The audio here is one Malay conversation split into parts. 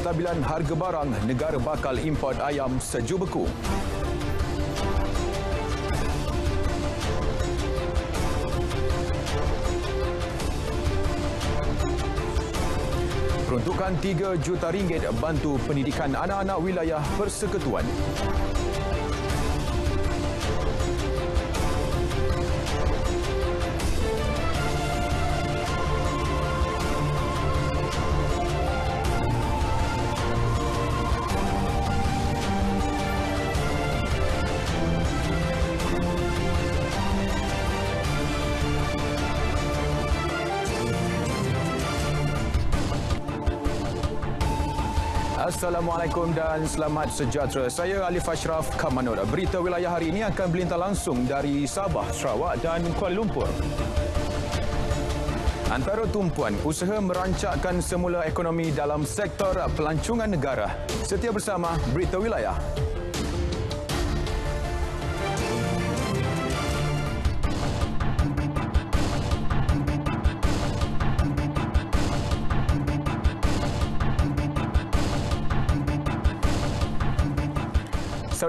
kestabilan harga barang, negara bakal import ayam sejubeku. Peruntukan 3 juta ringgit bantu pendidikan anak-anak wilayah persekutuan. Assalamualaikum dan selamat sejahtera. Saya Alif Ashraf Kamanur. Berita wilayah hari ini akan berlintas langsung dari Sabah, Sarawak dan Kuala Lumpur. Antara tumpuan, usaha merancakkan semula ekonomi dalam sektor pelancongan negara. Setia bersama Berita Wilayah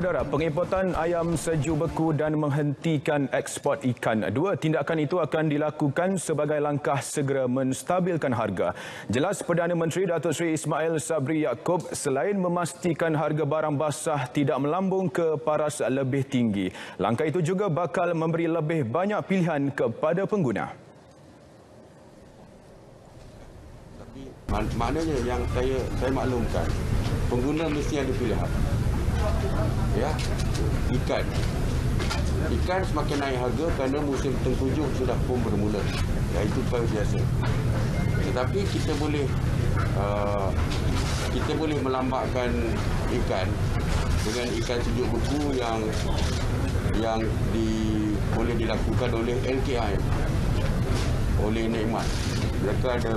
Saudara, pengimportan ayam sejuk beku dan menghentikan ekspor ikan. Dua tindakan itu akan dilakukan sebagai langkah segera menstabilkan harga. Jelas Perdana Menteri Datuk Seri Ismail Sabri Yaakob selain memastikan harga barang basah tidak melambung ke paras lebih tinggi. Langkah itu juga bakal memberi lebih banyak pilihan kepada pengguna. Maknanya yang saya, saya maklumkan, pengguna mesti ada pilihan ya ikan ikan semakin naik harga kerana musim tengkujuh sudah pun bermula ya, itu perkara biasa tetapi kita boleh uh, kita boleh melambatkan ikan dengan ikan sejuk beku yang yang di, boleh dilakukan oleh LKI oleh Nikmat mereka ada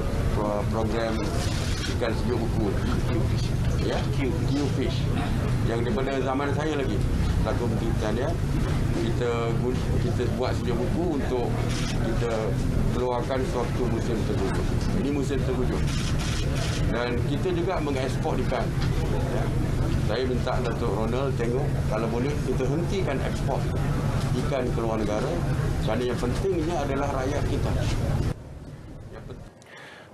program ikan sejuk beku ya? Q-Fish yang daripada zaman saya lagi lagu penelitian ya kita kita buat sejak buku untuk kita keluarkan suatu musim terhujung ini musim terhujung dan kita juga mengekspor ikan ya. saya minta Datuk Ronald tengok kalau boleh kita hentikan ekspor ikan keluar negara kerana yang pentingnya adalah rakyat kita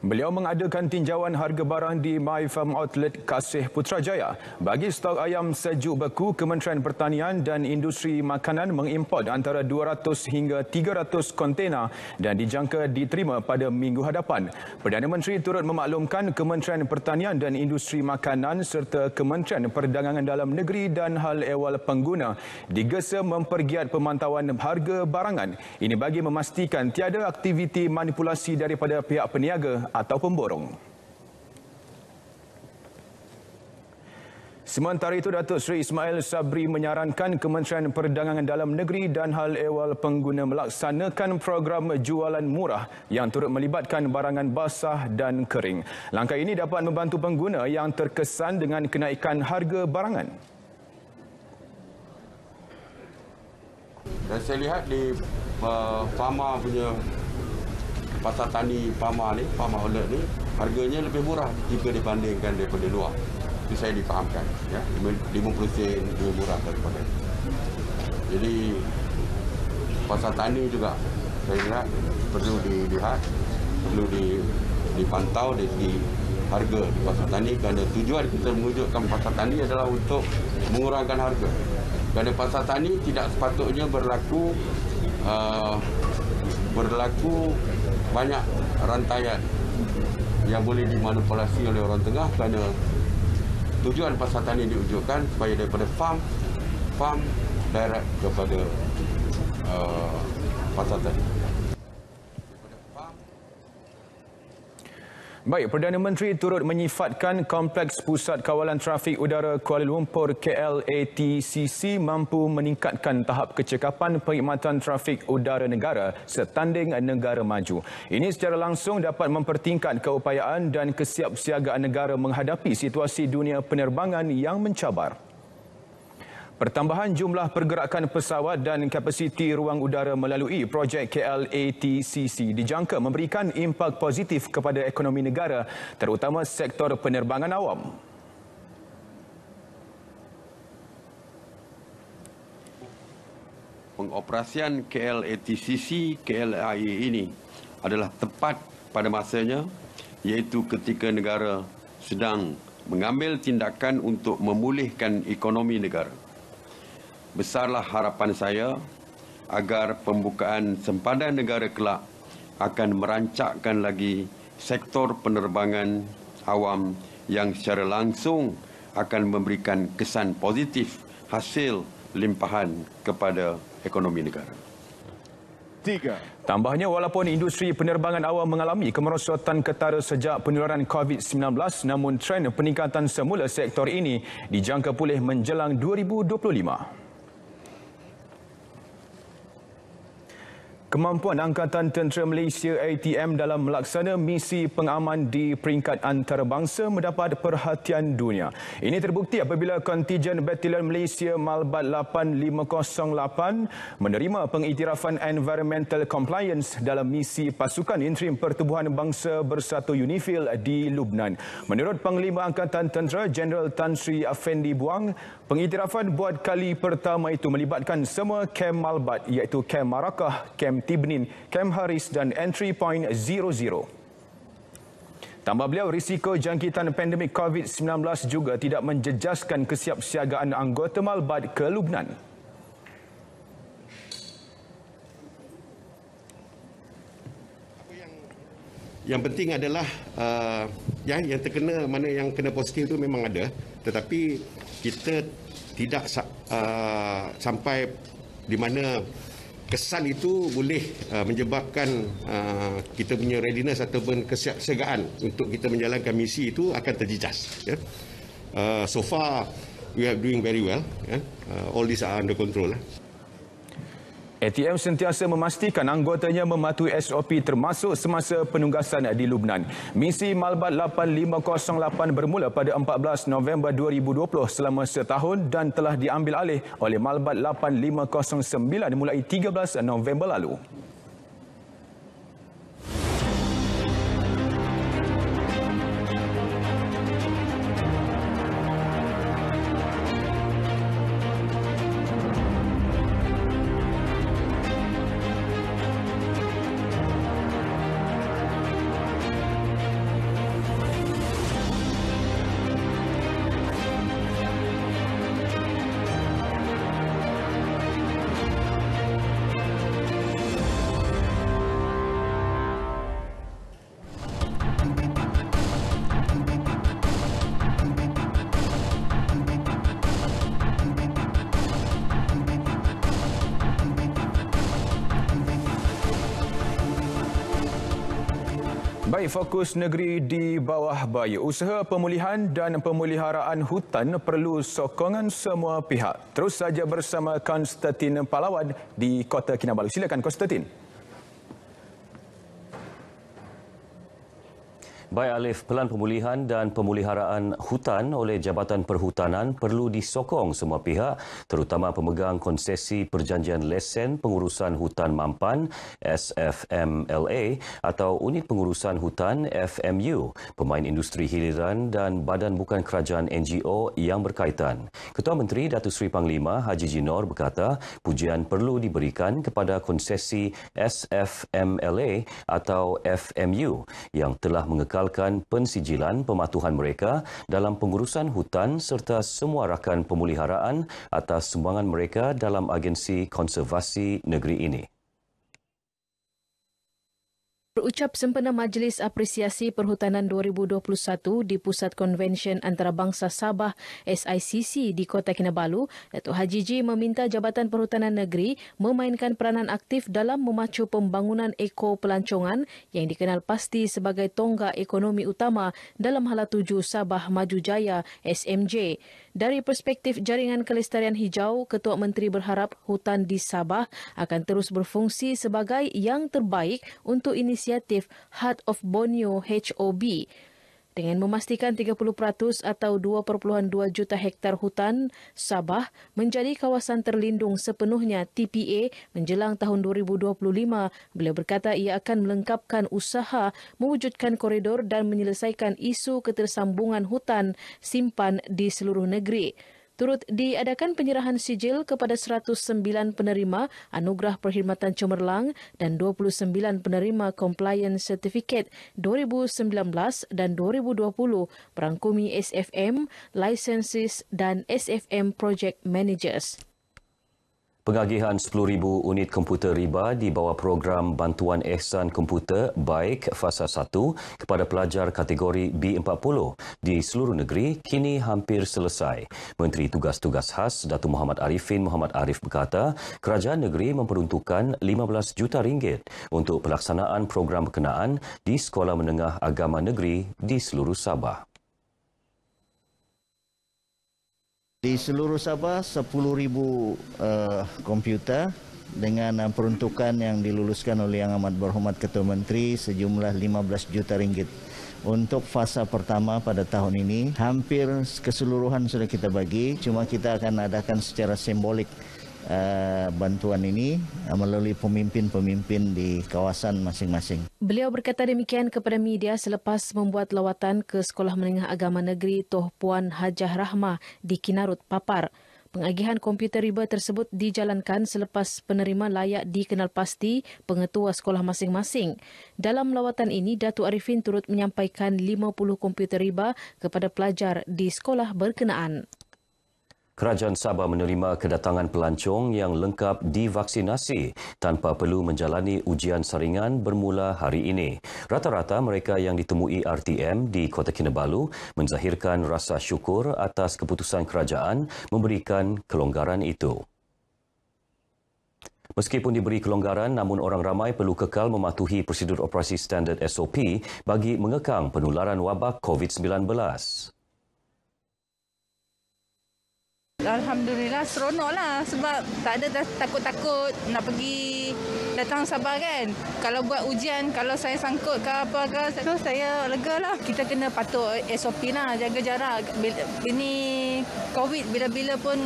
Beliau mengadakan tinjauan harga barang di My Farm Outlet Kasih Putrajaya. Bagi stok ayam sejuk beku, Kementerian Pertanian dan Industri Makanan mengimport antara 200 hingga 300 kontena dan dijangka diterima pada minggu hadapan. Perdana Menteri turut memaklumkan Kementerian Pertanian dan Industri Makanan serta Kementerian Perdagangan Dalam Negeri dan Hal Ehwal Pengguna digesa mempergiat pemantauan harga barangan. Ini bagi memastikan tiada aktiviti manipulasi daripada pihak peniaga ataupun borong. Sementara itu, Datuk Seri Ismail Sabri menyarankan Kementerian Perdagangan Dalam Negeri dan Hal Ehwal Pengguna melaksanakan program jualan murah yang turut melibatkan barangan basah dan kering. Langkah ini dapat membantu pengguna yang terkesan dengan kenaikan harga barangan. Dan saya lihat di uh, Fama punya pasar tani Pama ni, Pama Outlet ni harganya lebih murah jika dibandingkan daripada luar. Itu saya dipahamkan, Ya. 50 lebih murah daripada Jadi pasar tani juga saya ingat perlu dilihat, perlu dipantau dari segi harga di pasar tani kerana tujuan kita mewujudkan pasar tani adalah untuk mengurangkan harga. Kerana pasar tani tidak sepatutnya berlaku uh, berlaku banyak rantaian yang boleh dimanipulasi oleh orang tengah kerana tujuan pasatan ini diujukan supaya daripada farm farm direct kepada uh, pasatan ini. Baik, Perdana Menteri turut menyifatkan Kompleks Pusat Kawalan Trafik Udara Kuala Lumpur KLATCC mampu meningkatkan tahap kecekapan perkhidmatan trafik udara negara setanding negara maju. Ini secara langsung dapat mempertingkat keupayaan dan kesiapsiagaan negara menghadapi situasi dunia penerbangan yang mencabar. Pertambahan jumlah pergerakan pesawat dan kapasiti ruang udara melalui projek KLATCC dijangka memberikan impak positif kepada ekonomi negara terutama sektor penerbangan awam. Pengoperasian KLATCC KLIA ini adalah tepat pada masanya iaitu ketika negara sedang mengambil tindakan untuk memulihkan ekonomi negara besarlah harapan saya agar pembukaan sempadan negara kelak akan merancakkan lagi sektor penerbangan awam yang secara langsung akan memberikan kesan positif hasil limpahan kepada ekonomi negara. Tiga. Tambahnya, walaupun industri penerbangan awam mengalami kemerosotan ketara sejak penularan COVID-19, namun tren peningkatan semula sektor ini dijangka pulih menjelang 2025. Kemampuan Angkatan Tentera Malaysia ATM dalam melaksana misi pengaman di peringkat antarabangsa mendapat perhatian dunia. Ini terbukti apabila kontijen Batalion Malaysia Malbat 8508 menerima pengiktirafan Environmental Compliance dalam misi pasukan interim Pertubuhan Bangsa Bersatu UNIFIL di Lubnan. Menurut Panglima Angkatan Tentera General Tan Sri Afendi Buang, pengiktirafan buat kali pertama itu melibatkan semua kem Malbat iaitu kem Marakah, kem Tibnin, Kem Haris dan Entry Point 00. Tambah beliau, risiko jangkitan pandemik COVID-19 juga tidak menjejaskan kesiapsiagaan anggota Malbad ke Lubnan. Yang, yang penting adalah uh, yang, yang terkena, mana yang kena positif itu memang ada. Tetapi kita tidak uh, sampai di mana kesan itu boleh uh, menyebabkan uh, kita punya readiness ataupun kesiapsiagaan untuk kita menjalankan misi itu akan terjejas yeah. uh, so far we are doing very well yeah. uh, all these are under control lah ATM sentiasa memastikan anggotanya mematuhi SOP termasuk semasa penugasan di Lubnan. Misi Malbat 8508 bermula pada 14 November 2020 selama setahun dan telah diambil alih oleh Malbat 8509 mulai 13 November lalu. fokus negeri di bawah bayu. Usaha pemulihan dan pemeliharaan hutan perlu sokongan semua pihak. Terus saja bersama Konstantin Palawan di Kota Kinabalu. Silakan Konstantin. Baik Alif, pelan pemulihan dan pemuliharaan hutan oleh Jabatan Perhutanan perlu disokong semua pihak terutama pemegang konsesi perjanjian lesen pengurusan hutan mampan SFMLA atau unit pengurusan hutan FMU, pemain industri hiliran dan badan bukan kerajaan NGO yang berkaitan. Ketua Menteri Datuk Seri Panglima Haji Jinor berkata pujian perlu diberikan kepada konsesi SFMLA atau FMU yang telah mengekalkan membatalkan pensijilan pematuhan mereka dalam pengurusan hutan serta semua rakan pemuliharaan atas sumbangan mereka dalam agensi konservasi negeri ini. Berucap sempena Majlis Apresiasi Perhutanan 2021 di Pusat Konvensyen Antarabangsa Sabah SICC di Kota Kinabalu, Datuk Haji Ji meminta Jabatan Perhutanan Negeri memainkan peranan aktif dalam memacu pembangunan eko pelancongan yang dikenal pasti sebagai tonggak ekonomi utama dalam hala tuju Sabah Maju Jaya SMJ. Dari perspektif jaringan kelestarian hijau, Ketua Menteri berharap hutan di Sabah akan terus berfungsi sebagai yang terbaik untuk inisiatif inisiatif Heart of Borneo HOB. Dengan memastikan 30% atau 2.2 juta hektar hutan Sabah menjadi kawasan terlindung sepenuhnya TPA menjelang tahun 2025, beliau berkata ia akan melengkapkan usaha mewujudkan koridor dan menyelesaikan isu ketersambungan hutan simpan di seluruh negeri turut diadakan penyerahan sijil kepada 109 penerima anugerah perkhidmatan cemerlang dan 29 penerima compliance certificate 2019 dan 2020 perangkumi SFM, licenses dan SFM project managers. Pengagihan 10,000 unit komputer riba di bawah program Bantuan Ehsan Komputer Baik Fasa 1 kepada pelajar kategori B40 di seluruh negeri kini hampir selesai. Menteri Tugas-Tugas Khas Datu Muhammad Arifin Muhammad Arif berkata, kerajaan negeri memperuntukkan 15 juta ringgit untuk pelaksanaan program berkenaan di Sekolah Menengah Agama Negeri di seluruh Sabah. Di seluruh Sabah 10,000 uh, eh, komputer dengan uh, peruntukan yang diluluskan oleh Yang Amat Berhormat Ketua Menteri sejumlah 15 juta ringgit. Untuk fasa pertama pada tahun ini hampir keseluruhan sudah kita bagi cuma kita akan adakan secara simbolik Eh, bantuan ini eh, melalui pemimpin-pemimpin di kawasan masing-masing. Beliau berkata demikian kepada media selepas membuat lawatan ke Sekolah Menengah Agama Negeri Toh Puan Hajah Rahma di Kinarut, Papar. Pengagihan komputer riba tersebut dijalankan selepas penerima layak dikenal pasti pengetua sekolah masing-masing. Dalam lawatan ini, Datuk Arifin turut menyampaikan 50 komputer riba kepada pelajar di sekolah berkenaan. Kerajaan Sabah menerima kedatangan pelancong yang lengkap divaksinasi tanpa perlu menjalani ujian saringan bermula hari ini. Rata-rata mereka yang ditemui RTM di Kota Kinabalu menzahirkan rasa syukur atas keputusan kerajaan memberikan kelonggaran itu. Meskipun diberi kelonggaran, namun orang ramai perlu kekal mematuhi prosedur operasi standard SOP bagi mengekang penularan wabak COVID-19. Alhamdulillah seronok lah sebab tak ada dah takut-takut nak pergi datang Sabah kan. Kalau buat ujian, kalau saya sangkut ke apa ke, so saya lega lah. Kita kena patut SOP lah, jaga jarak. Bila, ini COVID bila-bila pun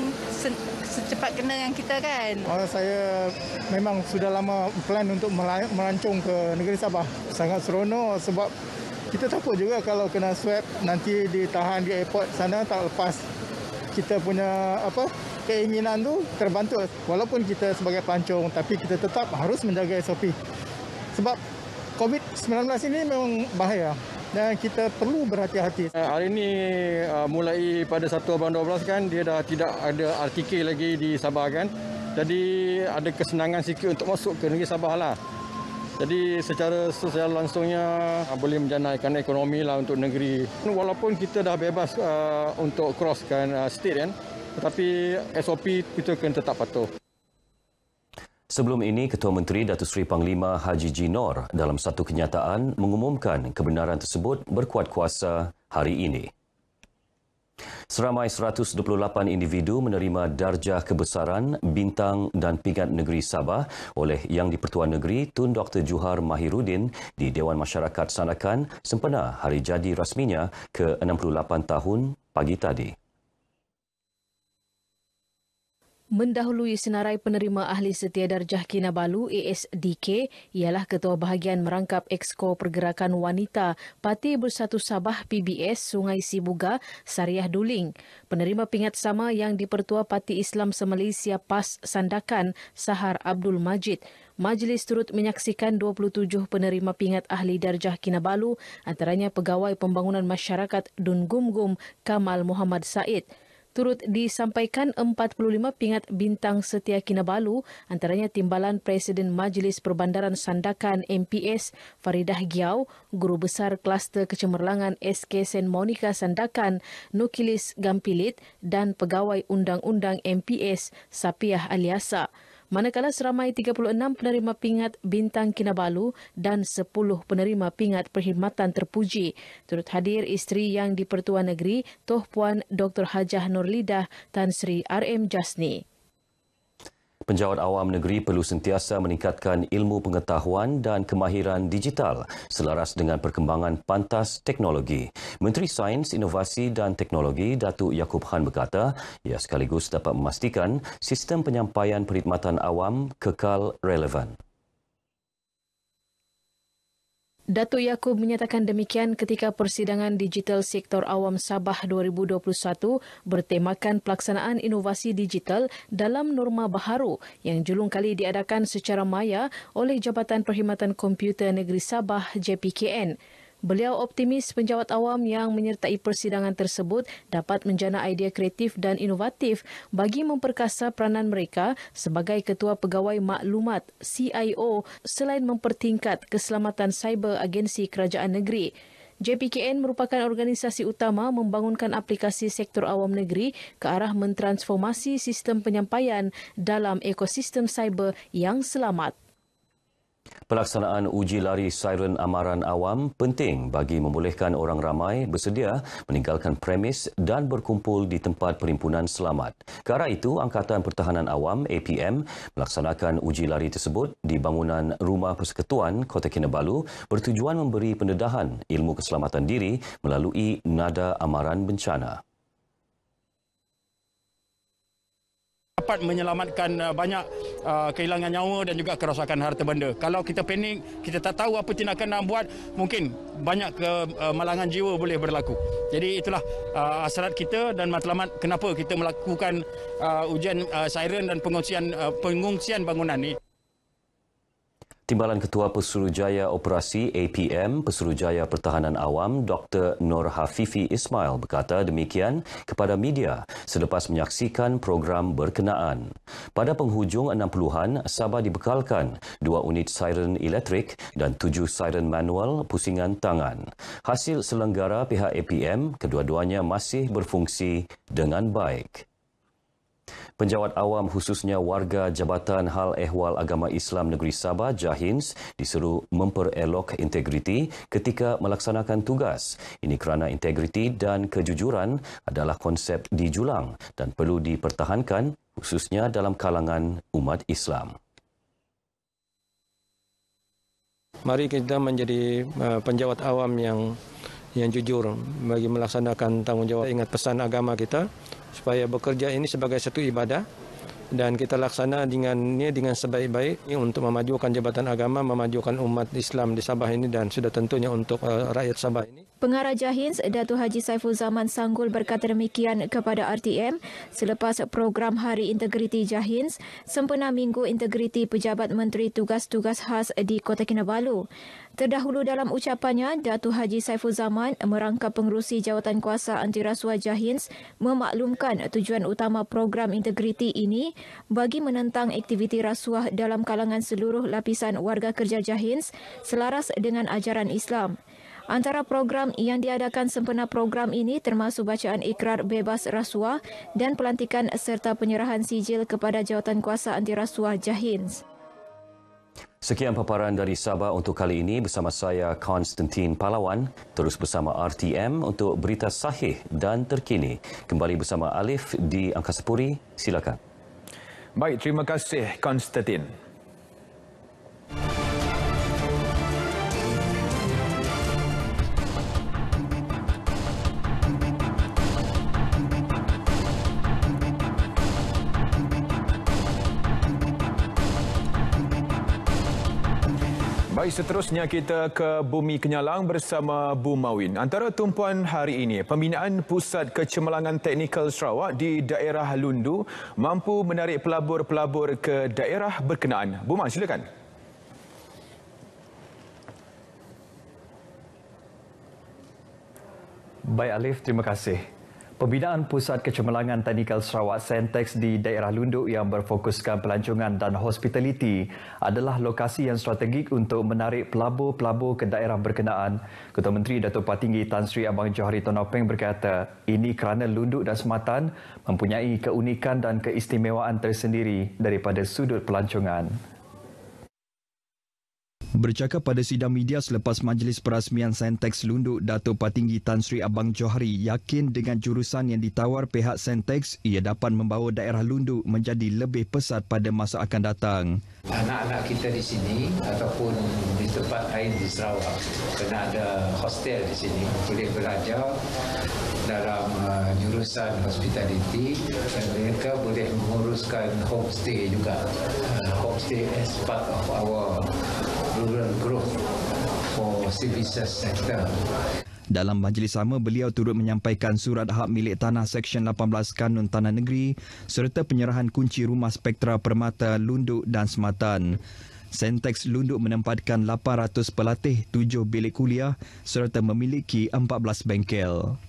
secepat kena dengan kita kan. Oh, saya memang sudah lama plan untuk melancong ke negeri Sabah. Sangat seronok sebab kita takut juga kalau kena swab nanti ditahan di airport sana tak lepas kita punya apa keinginan tu terbantu walaupun kita sebagai pelancong tapi kita tetap harus menjaga SOP sebab COVID-19 ini memang bahaya dan kita perlu berhati-hati. Eh, hari ini eh, mulai pada 1 Abang 12 kan dia dah tidak ada RTK lagi di Sabah kan. Jadi ada kesenangan sikit untuk masuk ke negeri Sabah lah. Jadi secara sosial langsungnya ah, boleh menjanaikan ekonomi lah untuk negeri. Walaupun kita dah bebas ah, untuk crosskan uh, state kan, tetapi SOP kita kena tetap patuh. Sebelum ini, Ketua Menteri Datuk Seri Panglima Haji Jinor dalam satu kenyataan mengumumkan kebenaran tersebut berkuat kuasa hari ini. Seramai 128 individu menerima darjah kebesaran bintang dan pingat negeri Sabah oleh Yang di-Pertuan Negeri Tun Dr. Juhar Mahirudin di Dewan Masyarakat Sanakan sempena hari jadi rasminya ke-68 tahun pagi tadi. mendahului senarai penerima ahli setia darjah Kinabalu ASDK ialah Ketua Bahagian Merangkap Exko Pergerakan Wanita Parti Bersatu Sabah PBS Sungai Sibuga Sariah Duling. Penerima pingat sama yang dipertua Parti Islam Semalaysia PAS Sandakan Sahar Abdul Majid. Majlis turut menyaksikan 27 penerima pingat ahli darjah Kinabalu antaranya Pegawai Pembangunan Masyarakat Dun Gumgum, Kamal Muhammad Said turut disampaikan 45 pingat bintang Setia Kinabalu antaranya Timbalan Presiden Majlis Perbandaran Sandakan MPS Faridah Giau, Guru Besar Kluster Kecemerlangan SK Sen Monica Sandakan Nukilis Gampilit dan Pegawai Undang-Undang MPS Sapiah Aliasa manakala seramai 36 penerima pingat Bintang Kinabalu dan 10 penerima pingat Perkhidmatan Terpuji. Turut hadir isteri yang di Pertuan Negeri, Toh Puan Dr. Hajah Nurlidah Tan Sri RM Jasni. Penjawat awam negeri perlu sentiasa meningkatkan ilmu pengetahuan dan kemahiran digital selaras dengan perkembangan pantas teknologi. Menteri Sains, Inovasi dan Teknologi Datuk Yaakob Han berkata, ia sekaligus dapat memastikan sistem penyampaian perkhidmatan awam kekal relevan. Datuk Yaakob menyatakan demikian ketika persidangan digital sektor awam Sabah 2021 bertemakan pelaksanaan inovasi digital dalam norma baharu yang julung kali diadakan secara maya oleh Jabatan Perkhidmatan Komputer Negeri Sabah JPKN. Beliau optimis penjawat awam yang menyertai persidangan tersebut dapat menjana idea kreatif dan inovatif bagi memperkasa peranan mereka sebagai Ketua Pegawai Maklumat CIO selain mempertingkat keselamatan cyber agensi kerajaan negeri. JPKN merupakan organisasi utama membangunkan aplikasi sektor awam negeri ke arah mentransformasi sistem penyampaian dalam ekosistem cyber yang selamat. Pelaksanaan uji lari siren amaran awam penting bagi membolehkan orang ramai bersedia meninggalkan premis dan berkumpul di tempat perhimpunan selamat. Kerana itu, Angkatan Pertahanan Awam APM melaksanakan uji lari tersebut di bangunan Rumah Persekutuan Kota Kinabalu bertujuan memberi pendedahan ilmu keselamatan diri melalui nada amaran bencana. dapat menyelamatkan uh, banyak uh, kehilangan nyawa dan juga kerosakan harta benda. Kalau kita panik, kita tak tahu apa tindakan nak buat, mungkin banyak kemalangan uh, jiwa boleh berlaku. Jadi itulah asrat kita dan matlamat kenapa kita melakukan ujian siren dan pengungsian pengungsian bangunan ini. Timbalan Ketua Pesuruhjaya Operasi APM Pesuruhjaya Pertahanan Awam Dr. Nur Hafifi Ismail berkata demikian kepada media selepas menyaksikan program berkenaan. Pada penghujung 60-an, Sabah dibekalkan dua unit siren elektrik dan tujuh siren manual pusingan tangan. Hasil selenggara pihak APM, kedua-duanya masih berfungsi dengan baik. Penjawat awam khususnya warga Jabatan Hal Ehwal Agama Islam Negeri Sabah, Jahins, disuruh memperelok integriti ketika melaksanakan tugas. Ini kerana integriti dan kejujuran adalah konsep dijulang dan perlu dipertahankan khususnya dalam kalangan umat Islam. Mari kita menjadi eh, penjawat awam yang yang jujur bagi melaksanakan tanggungjawab ingat pesan agama kita supaya bekerja ini sebagai satu ibadah dan kita laksana dengannya dengan sebaik-baik untuk memajukan jabatan agama, memajukan umat Islam di Sabah ini dan sudah tentunya untuk uh, rakyat Sabah ini. Pengarah Jahins, Datu Haji Saiful Zaman Sanggul berkata demikian kepada RTM selepas program Hari Integriti Jahins sempena Minggu Integriti Pejabat Menteri Tugas-Tugas Khas di Kota Kinabalu. Terdahulu dalam ucapannya, Datu Haji Saiful Zaman merangkap pengurusi jawatan kuasa anti rasuah Jahins memaklumkan tujuan utama program integriti ini bagi menentang aktiviti rasuah dalam kalangan seluruh lapisan warga kerja Jahins selaras dengan ajaran Islam. Antara program yang diadakan sempena program ini termasuk bacaan ikrar bebas rasuah dan pelantikan serta penyerahan sijil kepada jawatan kuasa anti rasuah Jahins. Sekian paparan dari Sabah untuk kali ini bersama saya Konstantin Palawan. Terus bersama RTM untuk berita sahih dan terkini. Kembali bersama Alif di Angkasa Puri. Silakan. Baik, terima kasih Konstantin. Baik, seterusnya kita ke Bumi Kenyalang bersama Bu Mawin Antara tumpuan hari ini, pembinaan Pusat Kecemerlangan Teknikal Sarawak di daerah Lundu mampu menarik pelabur-pelabur ke daerah berkenaan. Bu Buma, silakan. Baik Alif, terima kasih. Pembinaan Pusat Kecemerlangan Teknikal Sarawak Sentex di daerah Lunduk yang berfokuskan pelancongan dan hospitaliti adalah lokasi yang strategik untuk menarik pelabur-pelabur ke daerah berkenaan. Ketua Menteri Dato' Patinggi Tan Sri Abang Johari Tonopeng berkata, ini kerana Lunduk dan Sematan mempunyai keunikan dan keistimewaan tersendiri daripada sudut pelancongan bercakap pada sidang media selepas majlis perasmian Sentex Lunduk Dato Patinggi Tan Sri Abang Johari yakin dengan jurusan yang ditawar pihak Sentex ia dapat membawa daerah Lunduk menjadi lebih pesat pada masa akan datang. Anak-anak kita di sini ataupun di tempat lain di Sarawak kena ada hostel di sini boleh belajar dalam uh, jurusan hospitality dan mereka boleh menguruskan homestay juga. Uh, homestay as part of our program growth for services sector. Dalam majlis sama, beliau turut menyampaikan surat hak milik tanah Seksyen 18 Kanun Tanah Negeri serta penyerahan kunci rumah spektra permata Lunduk dan Sematan. Sentex Lunduk menempatkan 800 pelatih, 7 bilik kuliah serta memiliki 14 bengkel.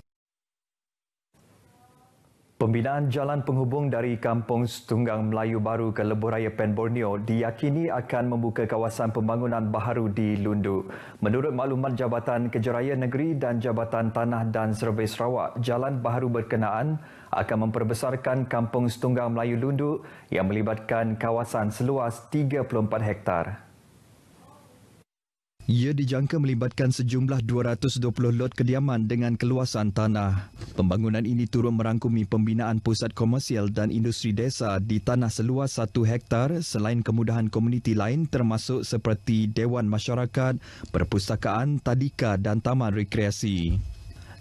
Pembinaan jalan penghubung dari Kampung Setunggang Melayu Baru ke Lebuh Raya Pen Borneo diyakini akan membuka kawasan pembangunan baharu di Lundu. Menurut maklumat Jabatan Kejeraya Negeri dan Jabatan Tanah dan Survei Sarawak, jalan baharu berkenaan akan memperbesarkan Kampung Setunggang Melayu Lundu yang melibatkan kawasan seluas 34 hektar. Ia dijangka melibatkan sejumlah 220 lot kediaman dengan keluasan tanah. Pembangunan ini turut merangkumi pembinaan pusat komersial dan industri desa di tanah seluas satu hektar selain kemudahan komuniti lain termasuk seperti Dewan Masyarakat, Perpustakaan, Tadika dan Taman Rekreasi.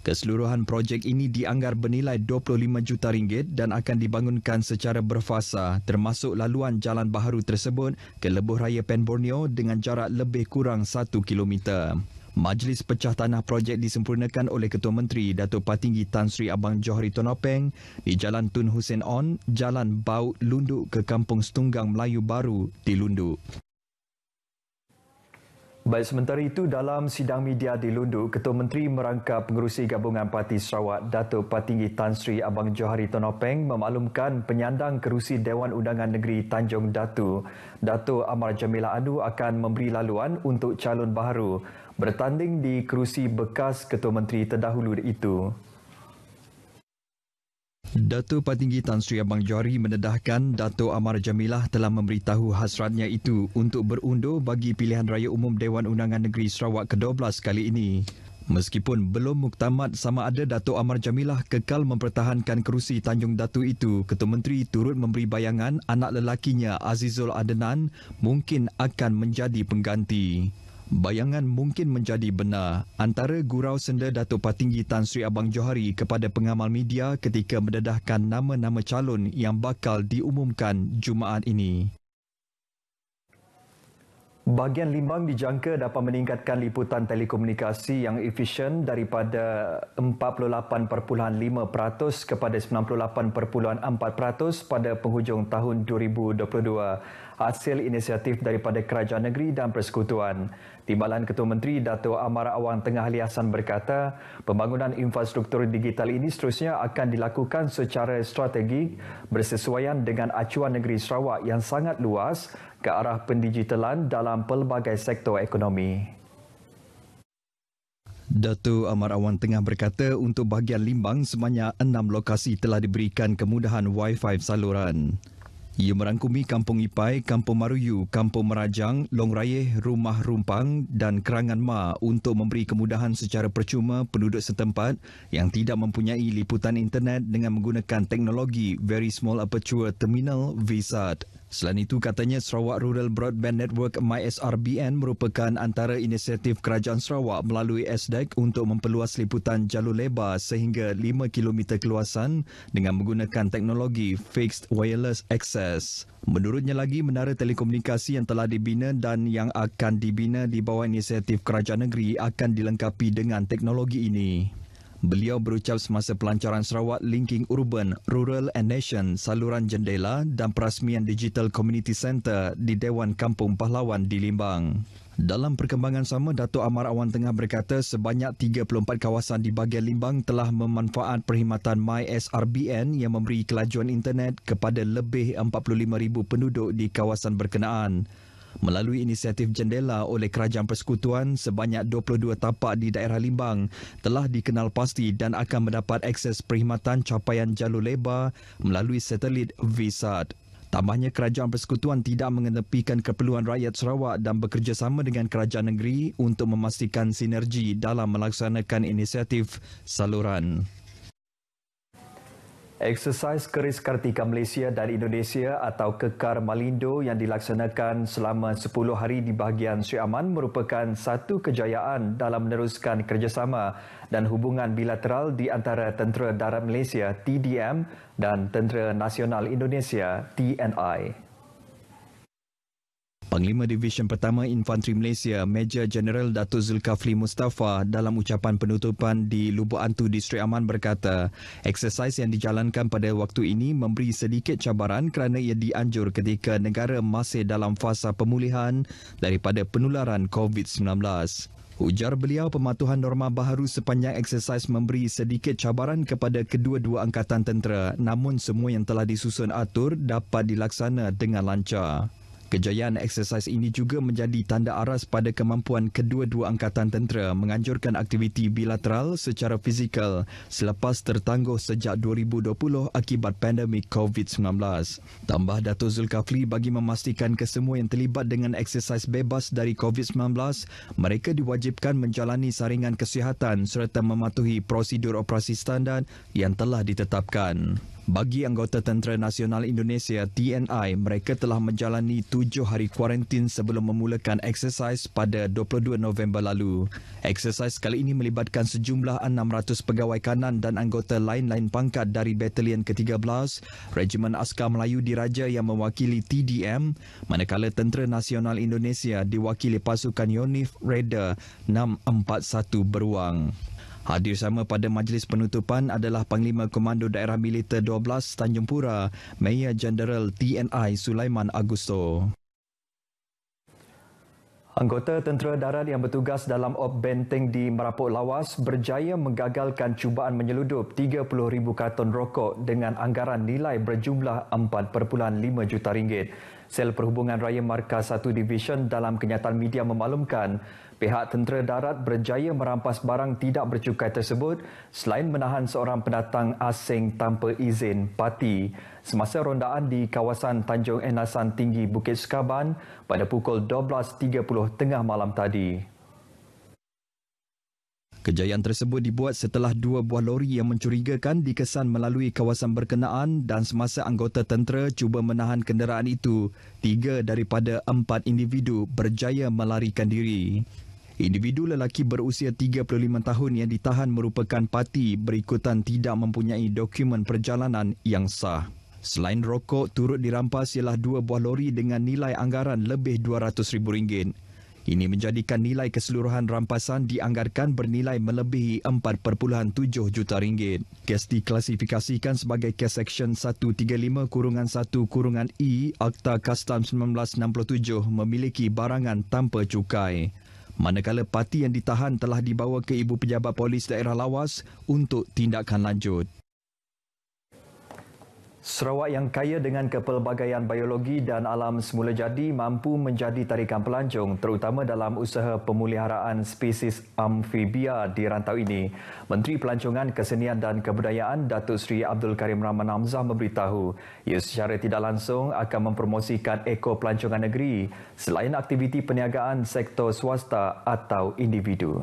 Keseluruhan projek ini dianggar bernilai 25 juta ringgit dan akan dibangunkan secara berfasa termasuk laluan jalan baharu tersebut ke lebuh raya Pen Borneo dengan jarak lebih kurang 1 kilometer. Majlis Pecah Tanah Projek disempurnakan oleh Ketua Menteri Datuk Patinggi Tan Sri Abang Johari Tonopeng di Jalan Tun Hussein On, Jalan Bau Lunduk ke Kampung Setunggang Melayu Baru di Lunduk. Baik, sementara itu dalam sidang media di Lundu, Ketua Menteri merangkap pengurusi gabungan Parti Sarawak Dato' Patinggi Tan Sri Abang Johari Tonopeng memaklumkan penyandang kerusi Dewan Undangan Negeri Tanjung Datu, Dato' Amar Jamila Anu akan memberi laluan untuk calon baru bertanding di kerusi bekas Ketua Menteri terdahulu itu. Dato' Patinggi Tan Sri Abang Johari mendedahkan Dato' Amar Jamilah telah memberitahu hasratnya itu untuk berundur bagi pilihan raya umum Dewan Undangan Negeri Sarawak ke-12 kali ini. Meskipun belum muktamad sama ada Dato' Amar Jamilah kekal mempertahankan kerusi Tanjung Datu itu, Ketua Menteri turut memberi bayangan anak lelakinya Azizul Adenan mungkin akan menjadi pengganti. Bayangan mungkin menjadi benar antara gurau senda Dato' Patinggi Tan Sri Abang Johari kepada pengamal media ketika mendedahkan nama-nama calon yang bakal diumumkan Jumaat ini. Bagian Limbang dijangka dapat meningkatkan liputan telekomunikasi yang efisien daripada 48.5% kepada 98.4% pada penghujung tahun 2022 hasil inisiatif daripada kerajaan negeri dan persekutuan. Timbalan Ketua Menteri Dato Amar Awang Tengah Liasan berkata, pembangunan infrastruktur digital ini seterusnya akan dilakukan secara strategi bersesuaian dengan acuan negeri Sarawak yang sangat luas ke arah pendigitalan dalam pelbagai sektor ekonomi. Dato Amar Awang Tengah berkata untuk bahagian Limbang sebanyak enam lokasi telah diberikan kemudahan Wi-Fi saluran. Ia merangkumi Kampung Ipai, Kampung Maruyu, Kampung Merajang, Long Rayeh, Rumah Rumpang dan Kerangan Ma untuk memberi kemudahan secara percuma penduduk setempat yang tidak mempunyai liputan internet dengan menggunakan teknologi Very Small Aperture Terminal VSAT. Selain itu katanya Sarawak Rural Broadband Network MySRBN merupakan antara inisiatif kerajaan Sarawak melalui SDEC untuk memperluas liputan jalur lebar sehingga 5 km keluasan dengan menggunakan teknologi Fixed Wireless Access. Menurutnya lagi, menara telekomunikasi yang telah dibina dan yang akan dibina di bawah inisiatif kerajaan negeri akan dilengkapi dengan teknologi ini. Beliau berucap semasa pelancaran Sarawak Linking Urban, Rural and Nation saluran jendela dan perasmian Digital Community Center di Dewan Kampung Pahlawan di Limbang. Dalam perkembangan sama, Datuk Amar Awan Tengah berkata sebanyak 34 kawasan di bahagian Limbang telah memanfaat perkhidmatan MySRBN yang memberi kelajuan internet kepada lebih 45,000 penduduk di kawasan berkenaan. Melalui inisiatif jendela oleh Kerajaan Persekutuan, sebanyak 22 tapak di daerah Limbang telah dikenal pasti dan akan mendapat akses perkhidmatan capaian jalur lebar melalui satelit VSAT. Tambahnya kerajaan persekutuan tidak mengenepikan keperluan rakyat Sarawak dan bekerjasama dengan kerajaan negeri untuk memastikan sinergi dalam melaksanakan inisiatif saluran. Eksersis Keris Kartika Malaysia dan Indonesia atau Kekar Malindo yang dilaksanakan selama 10 hari di bahagian Sri Aman merupakan satu kejayaan dalam meneruskan kerjasama dan hubungan bilateral di antara Tentera Darat Malaysia TDM dan Tentera Nasional Indonesia TNI. Panglima Division Pertama Infanteri Malaysia, Major General Datuk Zulkafli Mustafa dalam ucapan penutupan di Lubuk Antu Distrik Aman berkata, eksersis yang dijalankan pada waktu ini memberi sedikit cabaran kerana ia dianjur ketika negara masih dalam fasa pemulihan daripada penularan COVID-19. Ujar beliau pematuhan norma baharu sepanjang eksersis memberi sedikit cabaran kepada kedua-dua angkatan tentera namun semua yang telah disusun atur dapat dilaksana dengan lancar. Kejayaan eksersis ini juga menjadi tanda aras pada kemampuan kedua-dua angkatan tentera menganjurkan aktiviti bilateral secara fizikal selepas tertangguh sejak 2020 akibat pandemik COVID-19. Tambah Dato' Zulkafli bagi memastikan kesemua yang terlibat dengan eksersis bebas dari COVID-19, mereka diwajibkan menjalani saringan kesihatan serta mematuhi prosedur operasi standar yang telah ditetapkan. Bagi anggota Tentera Nasional Indonesia TNI, mereka telah menjalani tujuh hari kuarantin sebelum memulakan eksersis pada 22 November lalu. Eksersis kali ini melibatkan sejumlah 600 pegawai kanan dan anggota lain-lain pangkat dari Batalion ke-13, Regimen Askar Melayu Diraja yang mewakili TDM, manakala Tentera Nasional Indonesia diwakili pasukan Yonif Raider 641 Beruang. Hadir sama pada majlis penutupan adalah Panglima Komando Daerah Militer 12 Tanjung Pura, Mayor Jenderal TNI Sulaiman Agusto. Anggota tentera darat yang bertugas dalam op benteng di Merapuk Lawas berjaya menggagalkan cubaan menyeludup 30,000 karton rokok dengan anggaran nilai berjumlah 4.5 juta ringgit. Sel Perhubungan Raya Markas 1 Division dalam kenyataan media memaklumkan Pihak tentera darat berjaya merampas barang tidak bercukai tersebut selain menahan seorang pendatang asing tanpa izin parti semasa rondaan di kawasan Tanjung Enasan Tinggi Bukit Sekaban pada pukul 12.30 tengah malam tadi. Kejayaan tersebut dibuat setelah dua buah lori yang mencurigakan dikesan melalui kawasan berkenaan dan semasa anggota tentera cuba menahan kenderaan itu, tiga daripada empat individu berjaya melarikan diri. Individu lelaki berusia 35 tahun yang ditahan merupakan parti berikutan tidak mempunyai dokumen perjalanan yang sah. Selain rokok, turut dirampas ialah dua buah lori dengan nilai anggaran lebih rm ringgit. Ini menjadikan nilai keseluruhan rampasan dianggarkan bernilai melebihi 4.7 juta ringgit. Kes diklasifikasikan sebagai kes seksyen 135-1-E Akta Kastam 1967 memiliki barangan tanpa cukai manakala parti yang ditahan telah dibawa ke ibu pejabat polis daerah Lawas untuk tindakan lanjut. Sarawak yang kaya dengan kepelbagaian biologi dan alam semula jadi mampu menjadi tarikan pelancong terutama dalam usaha pemuliharaan spesies amfibia di rantau ini. Menteri Pelancongan Kesenian dan Kebudayaan Datuk Seri Abdul Karim Rahman Hamzah memberitahu ia secara tidak langsung akan mempromosikan eko pelancongan negeri selain aktiviti perniagaan sektor swasta atau individu.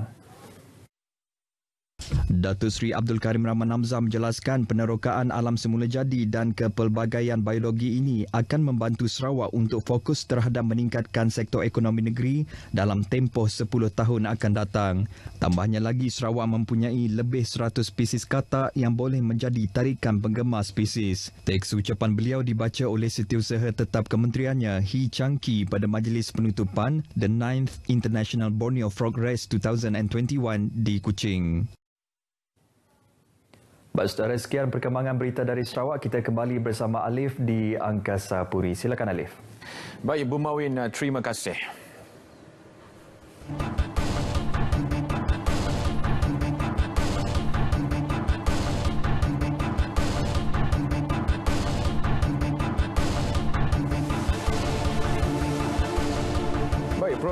Datuk Seri Abdul Karim Rahman Hamzah menjelaskan penerokaan alam semula jadi dan kepelbagaian biologi ini akan membantu Sarawak untuk fokus terhadap meningkatkan sektor ekonomi negeri dalam tempoh 10 tahun akan datang. Tambahnya lagi, Sarawak mempunyai lebih 100 spesies kata yang boleh menjadi tarikan penggemar spesies. Teks ucapan beliau dibaca oleh setiausaha tetap kementeriannya, Hi Chang Ki, pada majlis penutupan The 9th International Borneo Frog Race 2021 di Kuching. Baik, saudara, sekian perkembangan berita dari Sarawak. Kita kembali bersama Alif di Angkasa Puri. Silakan Alif. Baik, Bumawin, eh, terima kasih.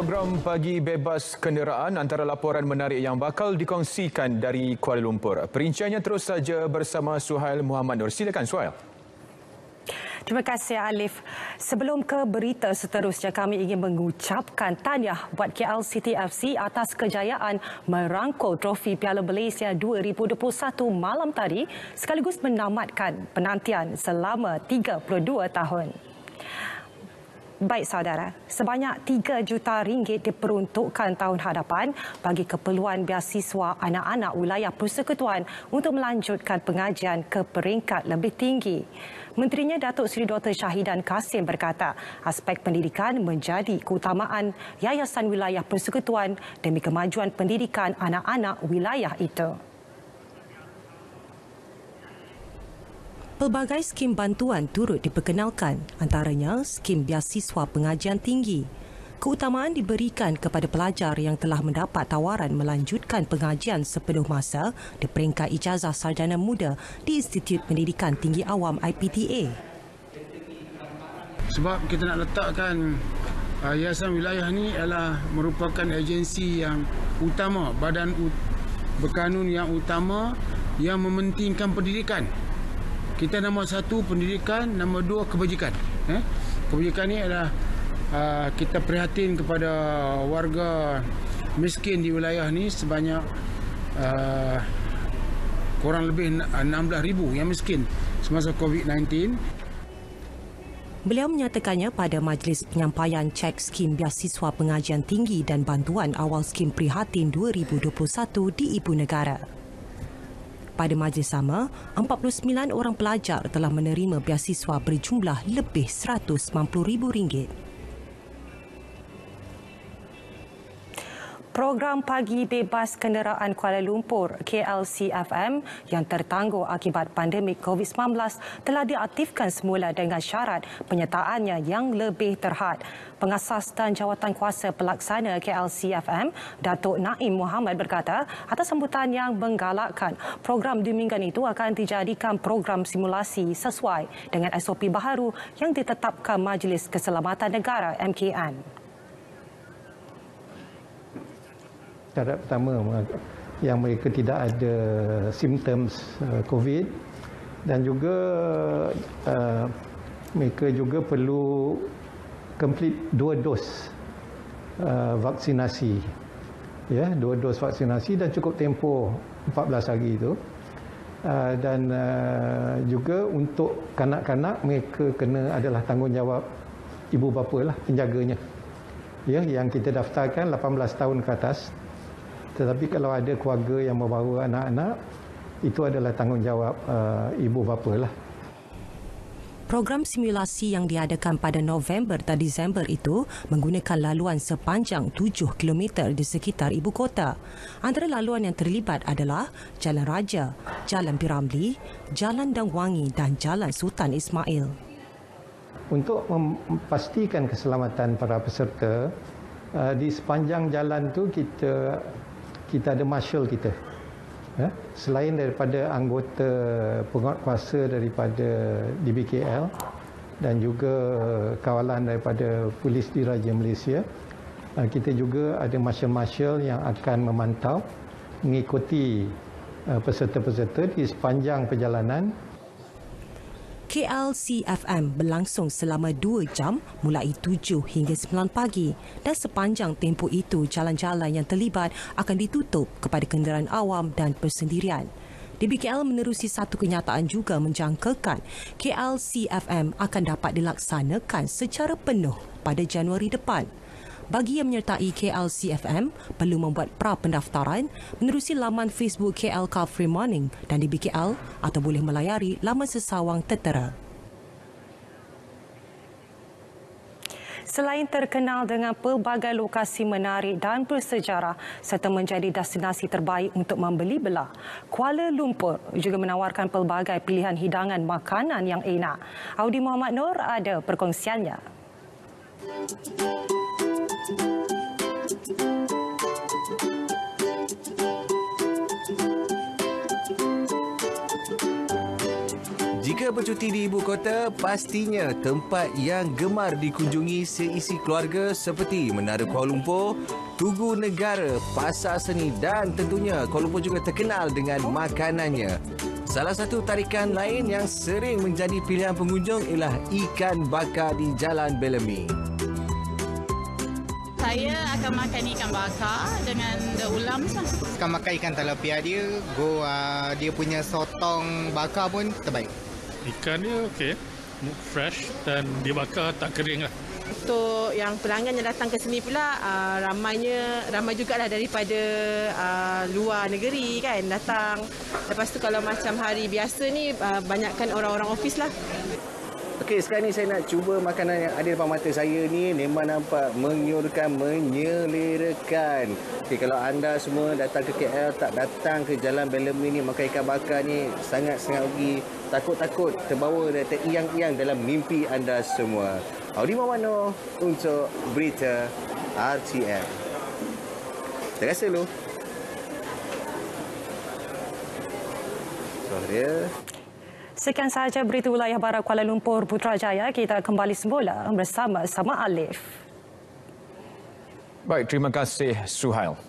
program Pagi Bebas Kenderaan antara laporan menarik yang bakal dikongsikan dari Kuala Lumpur. Perinciannya terus saja bersama Suhail Muhammad Nur. Silakan Suhail. Terima kasih Alif. Sebelum ke berita seterusnya kami ingin mengucapkan tanya buat KL City FC atas kejayaan merangkul trofi Piala Malaysia 2021 malam tadi sekaligus menamatkan penantian selama 32 tahun. Baik saudara, sebanyak 3 juta ringgit diperuntukkan tahun hadapan bagi keperluan biasiswa anak-anak wilayah persekutuan untuk melanjutkan pengajian ke peringkat lebih tinggi. Menterinya Datuk Seri Dr. Syahidan Kasim berkata, aspek pendidikan menjadi keutamaan Yayasan Wilayah Persekutuan demi kemajuan pendidikan anak-anak wilayah itu. Pelbagai skim bantuan turut diperkenalkan, antaranya skim biasiswa pengajian tinggi. Keutamaan diberikan kepada pelajar yang telah mendapat tawaran melanjutkan pengajian sepenuh masa di peringkat ijazah sarjana muda di Institut Pendidikan Tinggi Awam IPTA. Sebab kita nak letakkan ah, Yayasan Wilayah ini adalah merupakan agensi yang utama, badan ut- berkanun yang utama yang mementingkan pendidikan kita nombor satu pendidikan nombor dua kebajikan eh? kebajikan ini adalah uh, kita prihatin kepada warga miskin di wilayah ni sebanyak uh, kurang lebih ribu yang miskin semasa COVID-19 Beliau menyatakannya pada majlis penyampaian cek skim biasiswa pengajian tinggi dan bantuan awal skim prihatin 2021 di Ibu Negara pada majlis sama, 49 orang pelajar telah menerima beasiswa berjumlah lebih RM190,000. program Pagi Bebas Kenderaan Kuala Lumpur KLCFM yang tertangguh akibat pandemik COVID-19 telah diaktifkan semula dengan syarat penyertaannya yang lebih terhad. Pengasas dan jawatan kuasa pelaksana KLCFM, Datuk Naim Muhammad berkata atas sambutan yang menggalakkan program dimingguan itu akan dijadikan program simulasi sesuai dengan SOP baharu yang ditetapkan Majlis Keselamatan Negara MKN. Cara pertama yang mereka tidak ada symptoms uh, COVID dan juga uh, mereka juga perlu complete dua dos uh, vaksinasi ya dua dos vaksinasi dan cukup tempoh 14 hari itu dan juga untuk kanak-kanak mereka kena adalah tanggungjawab ibu bapa lah penjaganya ya yang kita daftarkan 18 tahun ke atas tetapi kalau ada keluarga yang membawa anak-anak, itu adalah tanggungjawab uh, ibu bapa lah. Program simulasi yang diadakan pada November dan Disember itu menggunakan laluan sepanjang 7 km di sekitar ibu kota. Antara laluan yang terlibat adalah Jalan Raja, Jalan Piramli, Jalan Dang Wangi dan Jalan Sultan Ismail. Untuk memastikan keselamatan para peserta, eh, di sepanjang jalan tu kita kita ada marshal kita. Ha? Selain daripada anggota penguat daripada DBKL dan juga kawalan daripada Polis Diraja Malaysia, ha, kita juga ada marshal-marshal yang akan memantau mengikuti ha, peserta-peserta di sepanjang perjalanan KLCFM berlangsung selama 2 jam mulai 7 hingga 9 pagi dan sepanjang tempoh itu jalan-jalan yang terlibat akan ditutup kepada kenderaan awam dan persendirian. DBKL menerusi satu kenyataan juga menjangkakan KLCFM akan dapat dilaksanakan secara penuh pada Januari depan. Bagi yang menyertai KLCFM, perlu membuat pra-pendaftaran menerusi laman Facebook KL Car Free Morning dan di BKL atau boleh melayari laman sesawang tertera. Selain terkenal dengan pelbagai lokasi menarik dan bersejarah serta menjadi destinasi terbaik untuk membeli belah, Kuala Lumpur juga menawarkan pelbagai pilihan hidangan makanan yang enak. Audi Muhammad Nur ada perkongsiannya. Thank you. Jika bercuti di ibu kota, pastinya tempat yang gemar dikunjungi seisi keluarga seperti Menara Kuala Lumpur, Tugu Negara, Pasar Seni dan tentunya Kuala Lumpur juga terkenal dengan makanannya. Salah satu tarikan lain yang sering menjadi pilihan pengunjung ialah ikan bakar di Jalan Bellamy. Saya akan makan ikan bakar dengan ulam sah. Akan makan ikan talapia dia, go uh, dia punya sotong bakar pun terbaik ikan dia okey fresh dan dia bakar tak kering lah untuk yang pelanggan yang datang ke sini pula uh, ramainya ramai lah daripada uh, luar negeri kan datang lepas tu kalau macam hari biasa ni uh, banyakkan orang-orang ofis lah Okey, sekarang ni saya nak cuba makanan yang ada depan mata saya ni. Memang nampak menyurkan, menyelerakan. Okey, kalau anda semua datang ke KL, tak datang ke Jalan Belemi ni makan ikan bakar ni, sangat-sangat rugi. Takut-takut terbawa dan teriang-iang dalam mimpi anda semua. Audi Mawano untuk berita RTM. Terima kasih dulu. So, dia... Sekian sahaja berita wilayah barat Kuala Lumpur, Putrajaya. Kita kembali semula bersama sama Alif. Baik, terima kasih Suhail.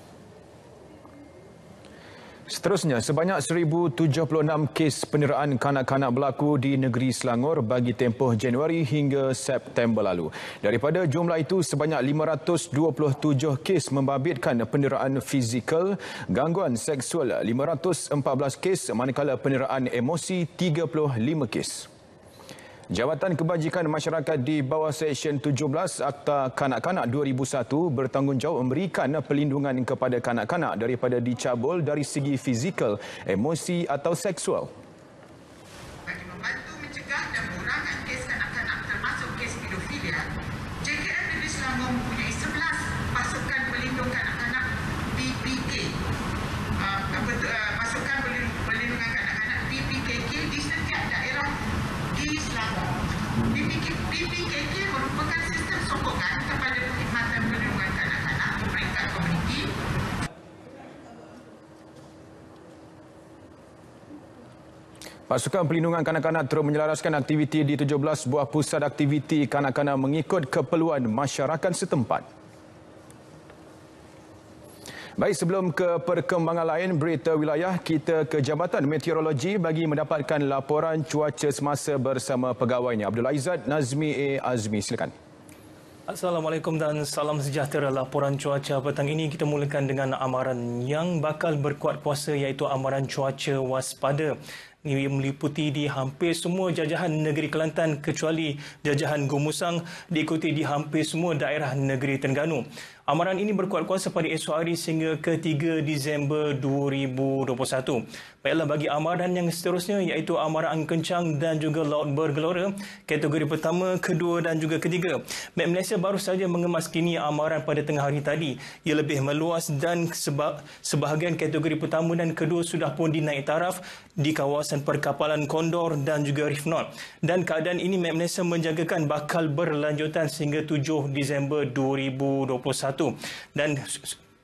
Seterusnya, sebanyak 1,076 kes peniraan kanak-kanak berlaku di negeri Selangor bagi tempoh Januari hingga September lalu. Daripada jumlah itu, sebanyak 527 kes membabitkan peniraan fizikal, gangguan seksual 514 kes, manakala peniraan emosi 35 kes. Jabatan Kebajikan Masyarakat di bawah Seksyen 17 Akta Kanak-Kanak 2001 bertanggungjawab memberikan pelindungan kepada kanak-kanak daripada dicabul dari segi fizikal, emosi atau seksual. Pasukan Pelindungan Kanak-Kanak terus menyelaraskan aktiviti di 17 buah pusat aktiviti kanak-kanak mengikut keperluan masyarakat setempat. Baik, sebelum ke perkembangan lain berita wilayah, kita ke Jabatan Meteorologi bagi mendapatkan laporan cuaca semasa bersama pegawainya. Abdul Aizad Nazmi A. Azmi, silakan. Assalamualaikum dan salam sejahtera. Laporan cuaca petang ini kita mulakan dengan amaran yang bakal berkuat kuasa iaitu amaran cuaca waspada ini meliputi di hampir semua jajahan negeri Kelantan kecuali jajahan Gumusang diikuti di hampir semua daerah negeri Terengganu. Amaran ini berkuat kuasa pada esok hari sehingga ke 3 Disember 2021. Baiklah bagi amaran yang seterusnya iaitu amaran angin kencang dan juga laut bergelora kategori pertama, kedua dan juga ketiga. Met Malaysia baru saja mengemas kini amaran pada tengah hari tadi. Ia lebih meluas dan sebab sebahagian kategori pertama dan kedua sudah pun dinaik taraf di kawasan perkapalan Kondor dan juga Reef North. Dan keadaan ini Met Malaysia menjagakan bakal berlanjutan sehingga 7 Disember 2021 satu. Dan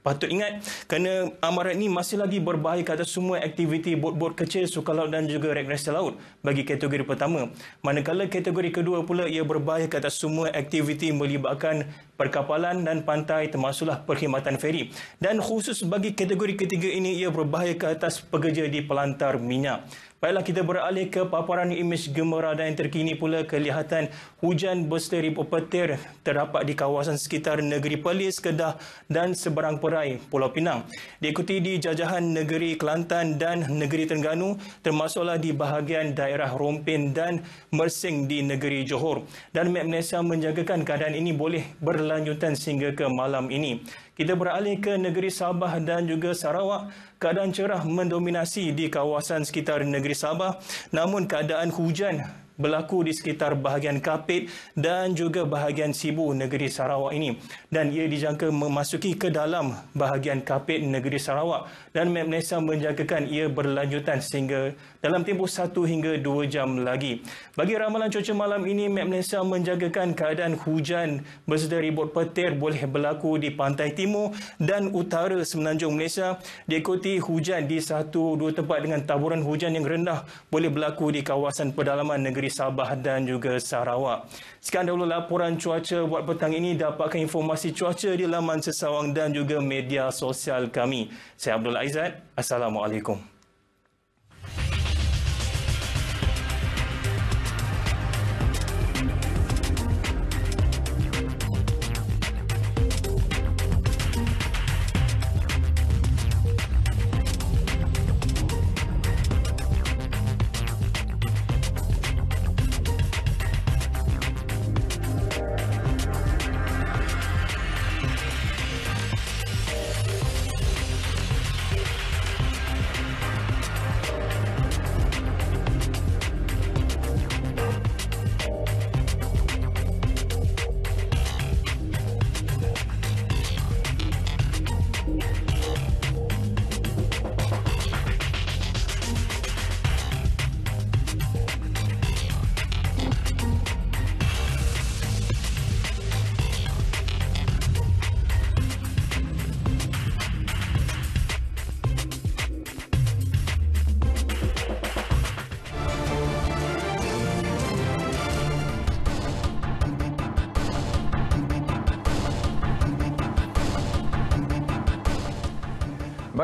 patut ingat kerana amaran ini masih lagi berbahaya ke semua aktiviti bot-bot kecil suka laut dan juga rekreasi laut bagi kategori pertama. Manakala kategori kedua pula ia berbahaya ke semua aktiviti melibatkan perkapalan dan pantai termasuklah perkhidmatan feri. Dan khusus bagi kategori ketiga ini ia berbahaya ke atas pekerja di pelantar minyak. Baiklah kita beralih ke paparan imej gemerah dan yang terkini pula kelihatan hujan berseri petir terdapat di kawasan sekitar negeri Perlis, Kedah dan seberang perai Pulau Pinang. Diikuti di jajahan negeri Kelantan dan negeri Terengganu termasuklah di bahagian daerah Rompin dan Mersing di negeri Johor. Dan Met Malaysia menjagakan keadaan ini boleh ber. Berlanjutan sehingga ke malam ini. Kita beralih ke negeri Sabah dan juga Sarawak. Keadaan cerah mendominasi di kawasan sekitar negeri Sabah. Namun keadaan hujan berlaku di sekitar bahagian Kapit dan juga bahagian Sibu negeri Sarawak ini. Dan ia dijangka memasuki ke dalam bahagian Kapit negeri Sarawak. Dan Map Malaysia menjangkakan ia berlanjutan sehingga dalam tempoh satu hingga dua jam lagi. Bagi ramalan cuaca malam ini, Map Malaysia menjagakan keadaan hujan berserta ribut petir boleh berlaku di pantai timur dan utara semenanjung Malaysia. Diikuti hujan di satu dua tempat dengan taburan hujan yang rendah boleh berlaku di kawasan pedalaman negeri Sabah dan juga Sarawak. Sekian dahulu laporan cuaca buat petang ini dapatkan informasi cuaca di laman sesawang dan juga media sosial kami. Saya Abdul Aizat. Assalamualaikum.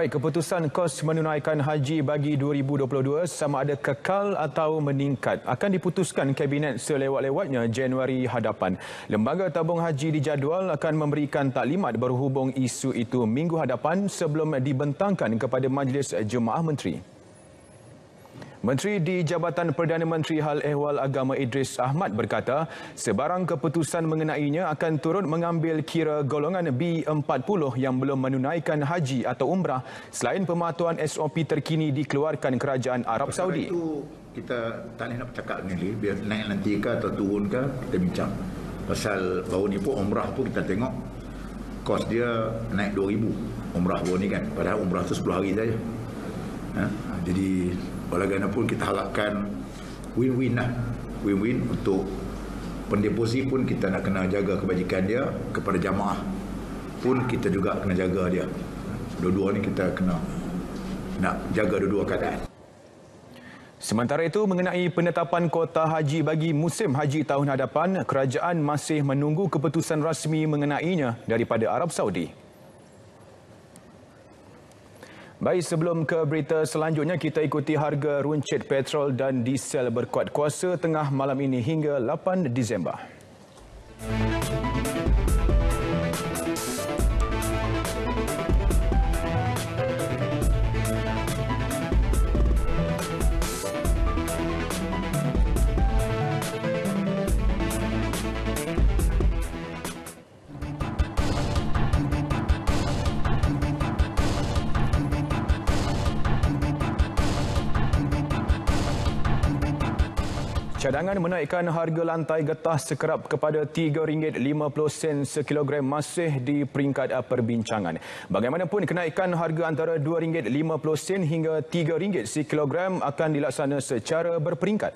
Baik, keputusan kos menunaikan haji bagi 2022 sama ada kekal atau meningkat akan diputuskan Kabinet selewat-lewatnya Januari hadapan. Lembaga Tabung Haji dijadual akan memberikan taklimat berhubung isu itu minggu hadapan sebelum dibentangkan kepada Majlis Jemaah Menteri. Menteri di Jabatan Perdana Menteri Hal Ehwal Agama Idris Ahmad berkata, sebarang keputusan mengenainya akan turut mengambil kira golongan B40 yang belum menunaikan haji atau umrah selain pematuhan SOP terkini dikeluarkan Kerajaan Arab Saudi. Itu kita tak nak bercakap ni, biar naik nanti ke atau turun ke, kita bincang. Pasal baru ni pun umrah pun kita tengok, kos dia naik RM2,000 umrah baru ni kan. Padahal umrah tu 10 hari saja. Ha? ha jadi Walaupun kita harapkan win-win lah. Win-win untuk pendeposi pun kita nak kena jaga kebajikan dia. Kepada jamaah pun kita juga kena jaga dia. Dua-dua ni kita kena nak jaga dua-dua keadaan. Sementara itu, mengenai penetapan kota haji bagi musim haji tahun hadapan, kerajaan masih menunggu keputusan rasmi mengenainya daripada Arab Saudi. Baik, sebelum ke berita selanjutnya, kita ikuti harga runcit petrol dan diesel berkuat kuasa tengah malam ini hingga 8 Disember. Cadangan menaikkan harga lantai getah sekerap kepada RM3.50 sekilogram masih di peringkat perbincangan. Bagaimanapun, kenaikan harga antara RM2.50 hingga RM3 sekilogram akan dilaksana secara berperingkat.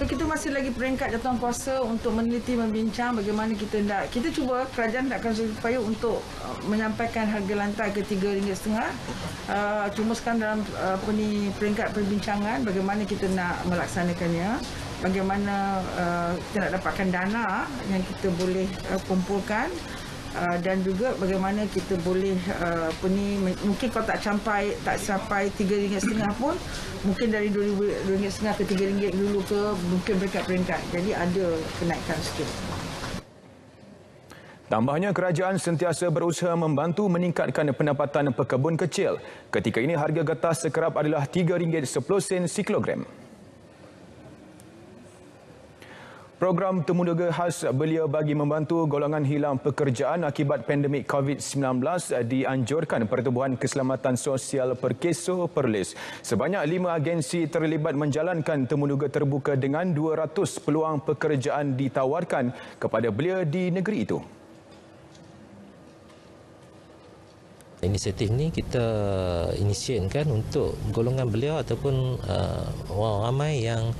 So kita masih lagi peringkat jatuhan kuasa untuk meneliti membincang bagaimana kita nak kita cuba kerajaan nak akan upaya untuk uh, menyampaikan harga lantai ke RM3.5 uh, cuma sekarang dalam uh, peringkat perbincangan bagaimana kita nak melaksanakannya bagaimana uh, kita nak dapatkan dana yang kita boleh uh, kumpulkan Ah, dan juga bagaimana kita boleh uh, ni mungkin kau tak sampai tak sampai ringgit setengah pun mungkin dari ringgit setengah ke rm ringgit dulu ke mungkin berkat peringkat jadi ada kenaikan sikit Tambahnya kerajaan sentiasa berusaha membantu meningkatkan pendapatan pekebun kecil. Ketika ini harga getah sekerap adalah RM3.10 siklogram. Program temuduga khas belia bagi membantu golongan hilang pekerjaan akibat pandemik COVID-19 dianjurkan Pertubuhan Keselamatan Sosial Perkeso Perlis. Sebanyak lima agensi terlibat menjalankan temuduga terbuka dengan 200 peluang pekerjaan ditawarkan kepada belia di negeri itu. Inisiatif ini kita inisiatkan untuk golongan belia ataupun uh, orang ramai yang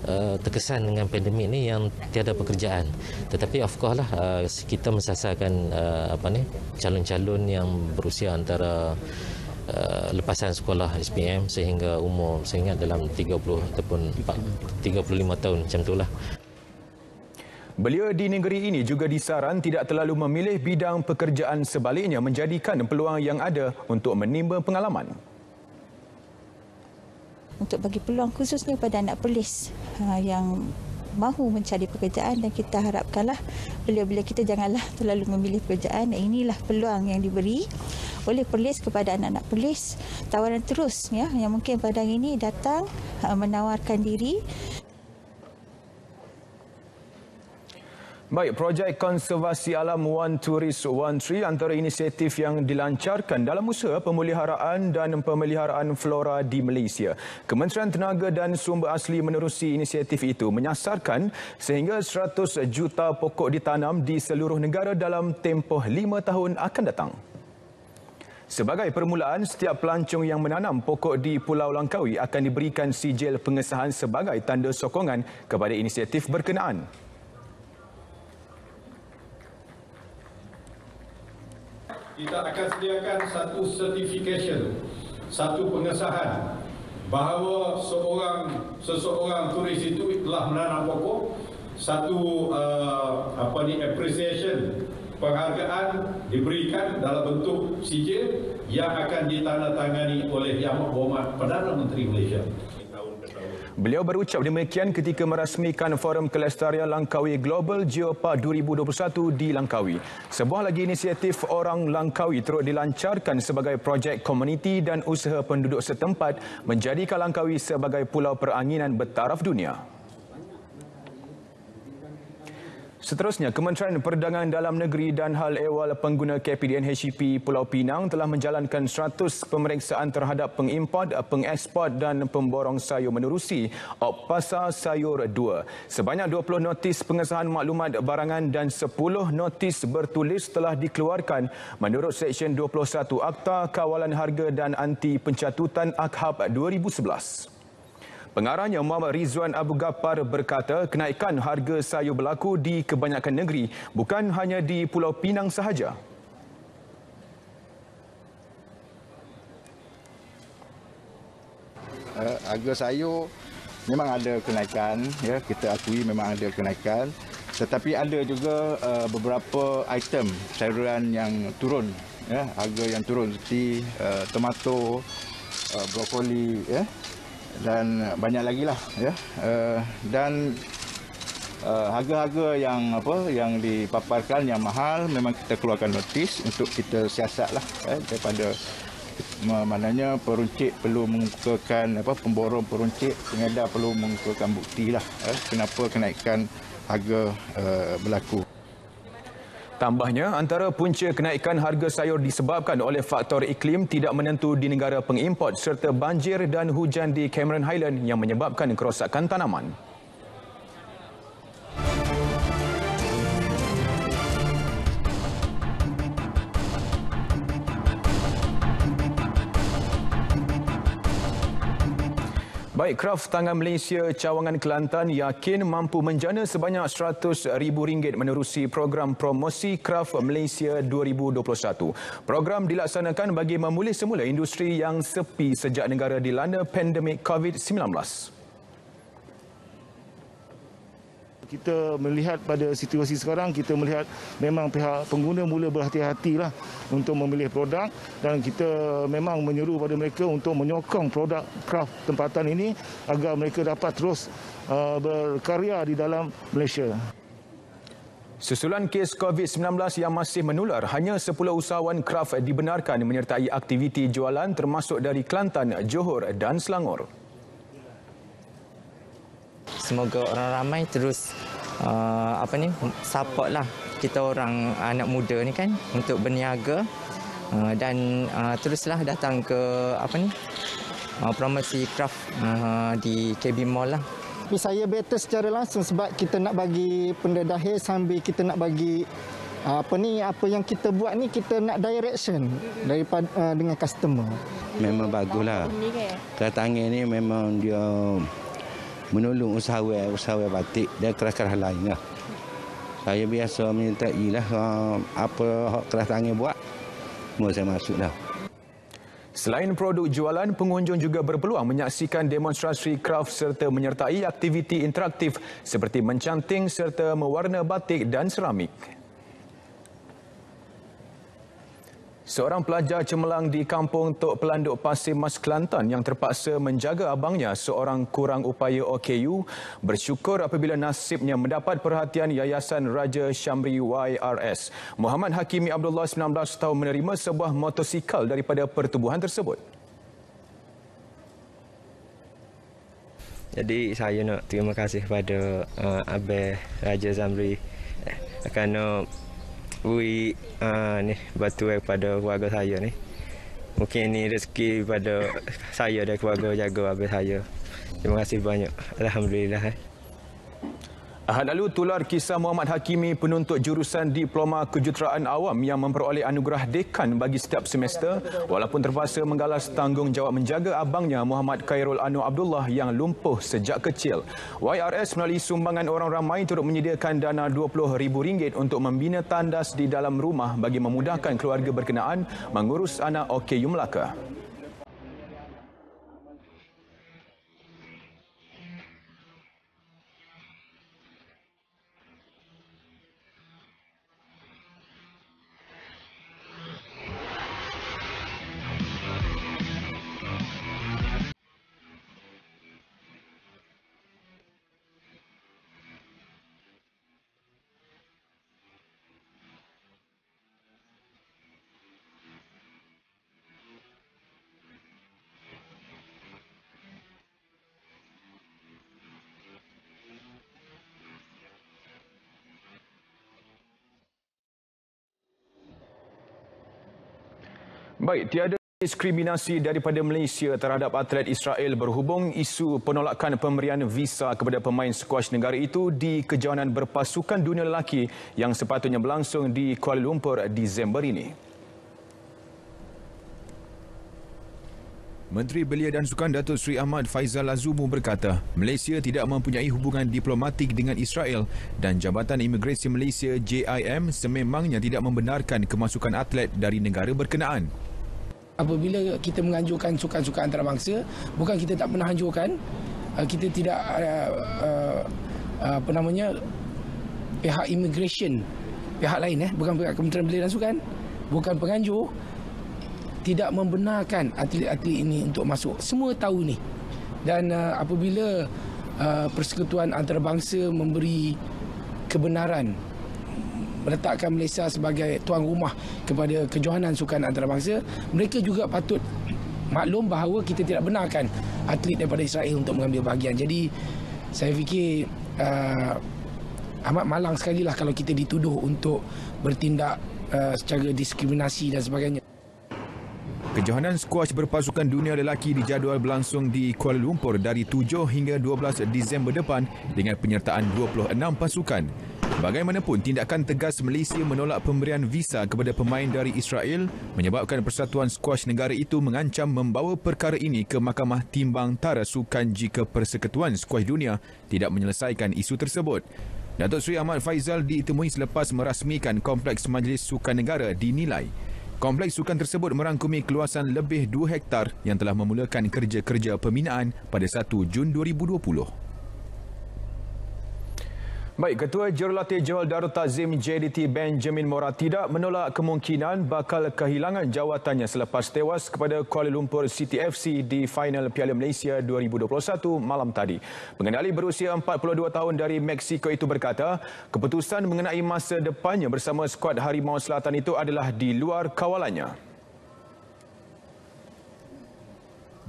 Eh, terkesan dengan pandemik ni yang tiada pekerjaan. Tetapi of course lah uh, kita mensasarkan uh, apa ni calon-calon yang berusia antara Uh, lepasan sekolah SPM sehingga umur saya ingat dalam 30 ataupun 35 tahun macam itulah. Belia di negeri ini juga disaran tidak terlalu memilih bidang pekerjaan sebaliknya menjadikan peluang yang ada untuk menimba pengalaman untuk bagi peluang khususnya kepada anak pelis ha, yang mahu mencari pekerjaan dan kita harapkanlah beliau-beliau kita janganlah terlalu memilih pekerjaan dan inilah peluang yang diberi oleh polis kepada anak-anak polis tawaran terus ya yang mungkin pada hari ini datang ha, menawarkan diri Baik, projek konservasi alam One Tourist One Tree antara inisiatif yang dilancarkan dalam usaha pemeliharaan dan pemeliharaan flora di Malaysia. Kementerian Tenaga dan Sumber Asli menerusi inisiatif itu menyasarkan sehingga 100 juta pokok ditanam di seluruh negara dalam tempoh 5 tahun akan datang. Sebagai permulaan, setiap pelancong yang menanam pokok di Pulau Langkawi akan diberikan sijil pengesahan sebagai tanda sokongan kepada inisiatif berkenaan. kita akan sediakan satu certification, satu pengesahan bahawa seorang seseorang turis itu telah menanam pokok, satu uh, apa ni appreciation penghargaan diberikan dalam bentuk sijil yang akan ditandatangani oleh Yang Berhormat Perdana Menteri Malaysia. Beliau berucap demikian ketika merasmikan Forum Kelestarian Langkawi Global Geopark 2021 di Langkawi. Sebuah lagi inisiatif orang Langkawi terus dilancarkan sebagai projek komuniti dan usaha penduduk setempat menjadikan Langkawi sebagai pulau peranginan bertaraf dunia. Seterusnya, Kementerian Perdagangan Dalam Negeri dan Hal Ehwal Pengguna KPDN HCP e Pulau Pinang telah menjalankan 100 pemeriksaan terhadap pengimport, pengeksport dan pemborong sayur menerusi Opasa Sayur 2. Sebanyak 20 notis pengesahan maklumat barangan dan 10 notis bertulis telah dikeluarkan menurut Seksyen 21 Akta Kawalan Harga dan Anti Pencatutan Akhab 2011. Pengarahnya Muhammad Rizwan Abu Ghaffar berkata kenaikan harga sayur berlaku di kebanyakan negeri bukan hanya di Pulau Pinang sahaja. Eh, harga sayur memang ada kenaikan ya kita akui memang ada kenaikan tetapi ada juga uh, beberapa item sayuran yang turun ya harga yang turun seperti uh, tomato uh, brokoli ya dan banyak lagi lah ya uh, dan eh, harga-harga uh, yang apa yang dipaparkan yang mahal memang kita keluarkan notis untuk kita siasat lah eh, daripada maknanya peruncit perlu mengukakan apa pemborong peruncit pengedar perlu mengukakan bukti lah eh, kenapa kenaikan harga uh, berlaku Tambahnya, antara punca kenaikan harga sayur disebabkan oleh faktor iklim tidak menentu di negara pengimport serta banjir dan hujan di Cameron Highland yang menyebabkan kerosakan tanaman. Baik, Kraft Tangan Malaysia Cawangan Kelantan yakin mampu menjana sebanyak RM100,000 menerusi program promosi Kraf Malaysia 2021. Program dilaksanakan bagi memulih semula industri yang sepi sejak negara dilanda pandemik COVID-19. kita melihat pada situasi sekarang kita melihat memang pihak pengguna mula berhati-hatilah untuk memilih produk dan kita memang menyuruh pada mereka untuk menyokong produk kraft tempatan ini agar mereka dapat terus uh, berkarya di dalam Malaysia. Susulan kes COVID-19 yang masih menular, hanya 10 usahawan kraft dibenarkan menyertai aktiviti jualan termasuk dari Kelantan, Johor dan Selangor semoga orang ramai terus uh, apa ni support lah kita orang uh, anak muda ni kan untuk berniaga uh, dan uh, teruslah datang ke apa ni uh, promosi craft uh, di KB Mall lah tapi saya better secara langsung sebab kita nak bagi pendedahir sambil kita nak bagi uh, apa ni apa yang kita buat ni kita nak direction daripada uh, dengan customer memang baguslah kereta angin ni memang dia menolong usahawan-usahawan batik dan kerah-kerah lain lah. Saya biasa minta ilah eh, apa kerah tangan buat, mula saya masuk dah. Selain produk jualan, pengunjung juga berpeluang menyaksikan demonstrasi craft serta menyertai aktiviti interaktif seperti mencanting serta mewarna batik dan seramik. Seorang pelajar cemerlang di kampung Tok Pelanduk Pasir Mas Kelantan yang terpaksa menjaga abangnya seorang kurang upaya OKU bersyukur apabila nasibnya mendapat perhatian Yayasan Raja Syamri YRS. Muhammad Hakimi Abdullah 19 tahun menerima sebuah motosikal daripada pertubuhan tersebut. Jadi saya nak terima kasih kepada uh, Abah Raja Zamri eh, kerana uh, Ui uh, ni batu eh pada keluarga saya ni. Mungkin ni rezeki pada saya dan keluarga jaga abis saya. Terima kasih banyak. Alhamdulillah. Eh. Ahad lalu tular kisah Muhammad Hakimi penuntut jurusan diploma kejuruteraan awam yang memperoleh anugerah dekan bagi setiap semester walaupun terpaksa menggalas tanggungjawab menjaga abangnya Muhammad Khairul Anu Abdullah yang lumpuh sejak kecil. YRS melalui sumbangan orang ramai turut menyediakan dana RM20,000 untuk membina tandas di dalam rumah bagi memudahkan keluarga berkenaan mengurus anak OKU Melaka. baik tiada diskriminasi daripada Malaysia terhadap atlet Israel berhubung isu penolakan pemberian visa kepada pemain squash negara itu di kejohanan berpasukan dunia lelaki yang sepatutnya berlangsung di Kuala Lumpur Disember ini. Menteri Belia dan Sukan Datuk Sri Ahmad Faizal Azumu berkata, Malaysia tidak mempunyai hubungan diplomatik dengan Israel dan Jabatan Imigresi Malaysia JIM sememangnya tidak membenarkan kemasukan atlet dari negara berkenaan apabila kita menganjurkan sukan-sukan antarabangsa bukan kita tak pernah anjurkan uh, kita tidak uh, uh, apa namanya pihak immigration pihak lain eh bukan pihak Kementerian Belia dan Sukan bukan penganjur tidak membenarkan atlet-atlet ini untuk masuk semua tahu ni dan apabila persekutuan antarabangsa memberi kebenaran meletakkan Malaysia sebagai tuan rumah kepada kejohanan sukan antarabangsa, mereka juga patut maklum bahawa kita tidak benarkan atlet daripada Israel untuk mengambil bahagian. Jadi saya fikir uh, amat malang sekali lah kalau kita dituduh untuk bertindak uh, secara diskriminasi dan sebagainya. Kejohanan squash berpasukan dunia lelaki dijadual berlangsung di Kuala Lumpur dari 7 hingga 12 Disember depan dengan penyertaan 26 pasukan. Bagaimanapun, tindakan tegas Malaysia menolak pemberian visa kepada pemain dari Israel menyebabkan Persatuan Squash negara itu mengancam membawa perkara ini ke Mahkamah Timbang Tara Sukan jika Persekutuan Squash Dunia tidak menyelesaikan isu tersebut. Datuk Sri Ahmad Faizal ditemui selepas merasmikan Kompleks Majlis Sukan Negara dinilai. Kompleks sukan tersebut merangkumi keluasan lebih 2 hektar yang telah memulakan kerja-kerja pembinaan pada 1 Jun 2020. Baik, Ketua Jurulatih Johor Darul Tazim JDT Benjamin Moratida menolak kemungkinan bakal kehilangan jawatannya selepas tewas kepada Kuala Lumpur City FC di final Piala Malaysia 2021 malam tadi. Pengendali berusia 42 tahun dari Mexico itu berkata, keputusan mengenai masa depannya bersama skuad Harimau Selatan itu adalah di luar kawalannya.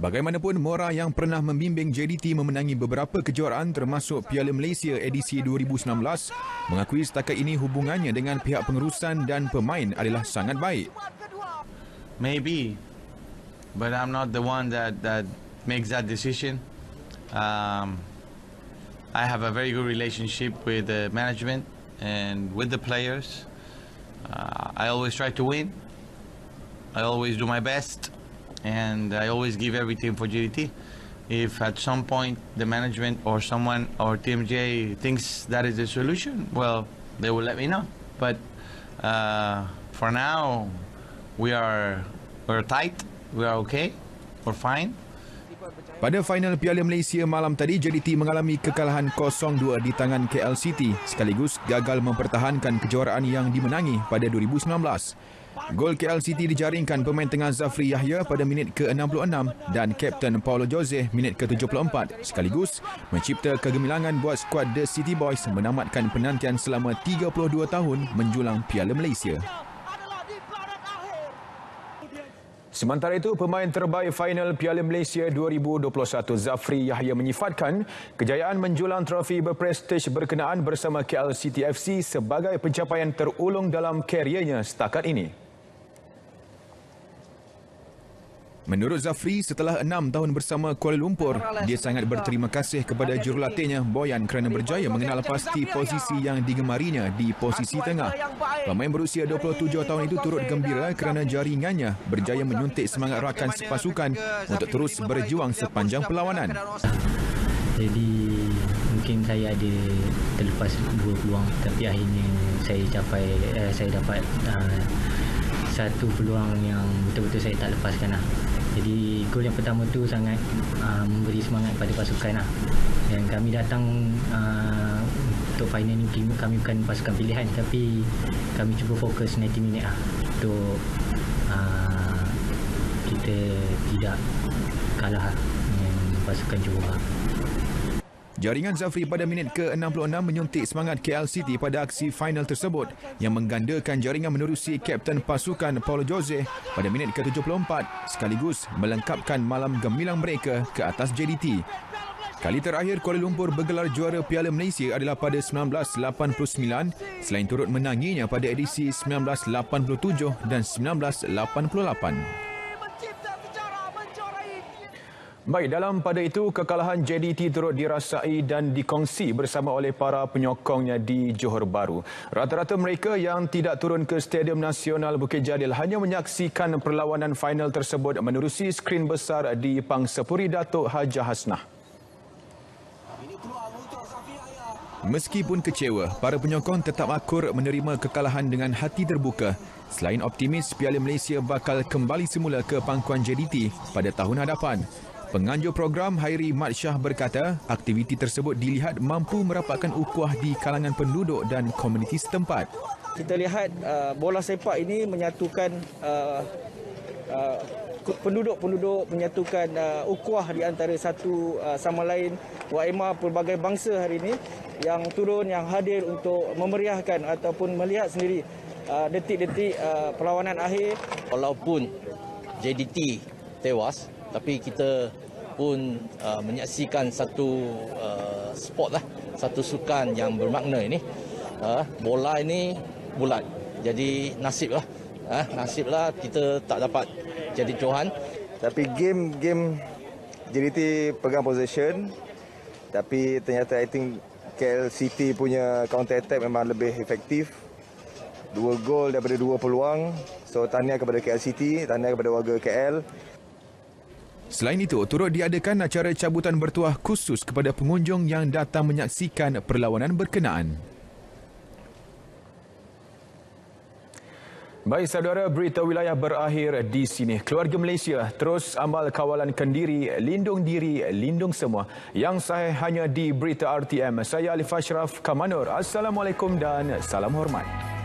Bagaimanapun, Mora yang pernah membimbing JDT memenangi beberapa kejuaraan termasuk Piala Malaysia edisi 2016 mengakui setakat ini hubungannya dengan pihak pengurusan dan pemain adalah sangat baik. Maybe, but I'm not the one that that makes that decision. Um, I have a very good relationship with the management and with the players. Uh, I always try to win. I always do my best and I always give everything for GDT. If at some point the management or someone or TMJ thinks that is the solution, well, they will let me know. But uh, for now, we are we're tight, we are okay, we're fine. Pada final Piala Malaysia malam tadi, JDT mengalami kekalahan 0-2 di tangan KL City sekaligus gagal mempertahankan kejuaraan yang dimenangi pada 2019. Gol KL City dijaringkan pemain tengah Zafri Yahya pada minit ke-66 dan Kapten Paulo Jose minit ke-74 sekaligus mencipta kegemilangan buat skuad The City Boys menamatkan penantian selama 32 tahun menjulang Piala Malaysia. Sementara itu, pemain terbaik final Piala Malaysia 2021 Zafri Yahya menyifatkan kejayaan menjulang trofi berprestij berkenaan bersama KL City FC sebagai pencapaian terulung dalam kariernya setakat ini. Menurut Zafri, setelah enam tahun bersama Kuala Lumpur, dia sangat berterima kasih kepada jurulatihnya Boyan kerana berjaya mengenal pasti posisi yang digemarinya di posisi tengah. Pemain berusia 27 tahun itu turut gembira kerana jaringannya berjaya menyuntik semangat rakan sepasukan untuk terus berjuang sepanjang perlawanan. Jadi mungkin saya ada terlepas dua peluang tapi akhirnya saya capai eh, saya dapat ah, satu peluang yang betul-betul saya tak lepaskan lah. Jadi gol yang pertama tu sangat uh, memberi semangat pada pasukan lah. Dan kami datang uh, untuk final ni kami bukan pasukan pilihan tapi kami cuba fokus 90 minit lah untuk uh, kita tidak kalah lah dengan pasukan Johor. Lah. Jaringan Zafri pada minit ke-66 menyuntik semangat KL City pada aksi final tersebut yang menggandakan jaringan menerusi Kapten Pasukan Paulo Jose pada minit ke-74 sekaligus melengkapkan malam gemilang mereka ke atas JDT. Kali terakhir Kuala Lumpur bergelar juara Piala Malaysia adalah pada 1989 selain turut menanginya pada edisi 1987 dan 1988. Baik, dalam pada itu kekalahan JDT turut dirasai dan dikongsi bersama oleh para penyokongnya di Johor Bahru. Rata-rata mereka yang tidak turun ke Stadium Nasional Bukit Jalil hanya menyaksikan perlawanan final tersebut menerusi skrin besar di Pangsapuri Datuk Haja Hasnah. Meskipun kecewa, para penyokong tetap akur menerima kekalahan dengan hati terbuka. Selain optimis, Piala Malaysia bakal kembali semula ke pangkuan JDT pada tahun hadapan. Penganjur program Hairi Mat Shah berkata, aktiviti tersebut dilihat mampu merapatkan ukuah di kalangan penduduk dan komuniti setempat. Kita lihat uh, bola sepak ini menyatukan penduduk-penduduk, uh, uh, menyatukan uh, ukuah di antara satu uh, sama lain. Waima pelbagai bangsa hari ini yang turun, yang hadir untuk memeriahkan ataupun melihat sendiri uh, detik-detik uh, perlawanan akhir. Walaupun JDT tewas, tapi kita pun uh, menyaksikan satu uh, sport lah, satu sukan yang bermakna ini. Uh, bola ini bulat, jadi nasib lah, uh, nasib lah kita tak dapat jadi Johan. Tapi game game JDT pegang position, tapi ternyata I think KL City punya counter attack memang lebih efektif. Dua gol daripada dua peluang. So tahniah kepada KL City, tahniah kepada warga KL. Selain itu, turut diadakan acara cabutan bertuah khusus kepada pengunjung yang datang menyaksikan perlawanan berkenaan. Baik saudara, berita wilayah berakhir di sini. Keluarga Malaysia terus amal kawalan kendiri, lindung diri, lindung semua. Yang saya hanya di Berita RTM. Saya Alif Ashraf Kamanur. Assalamualaikum dan salam hormat.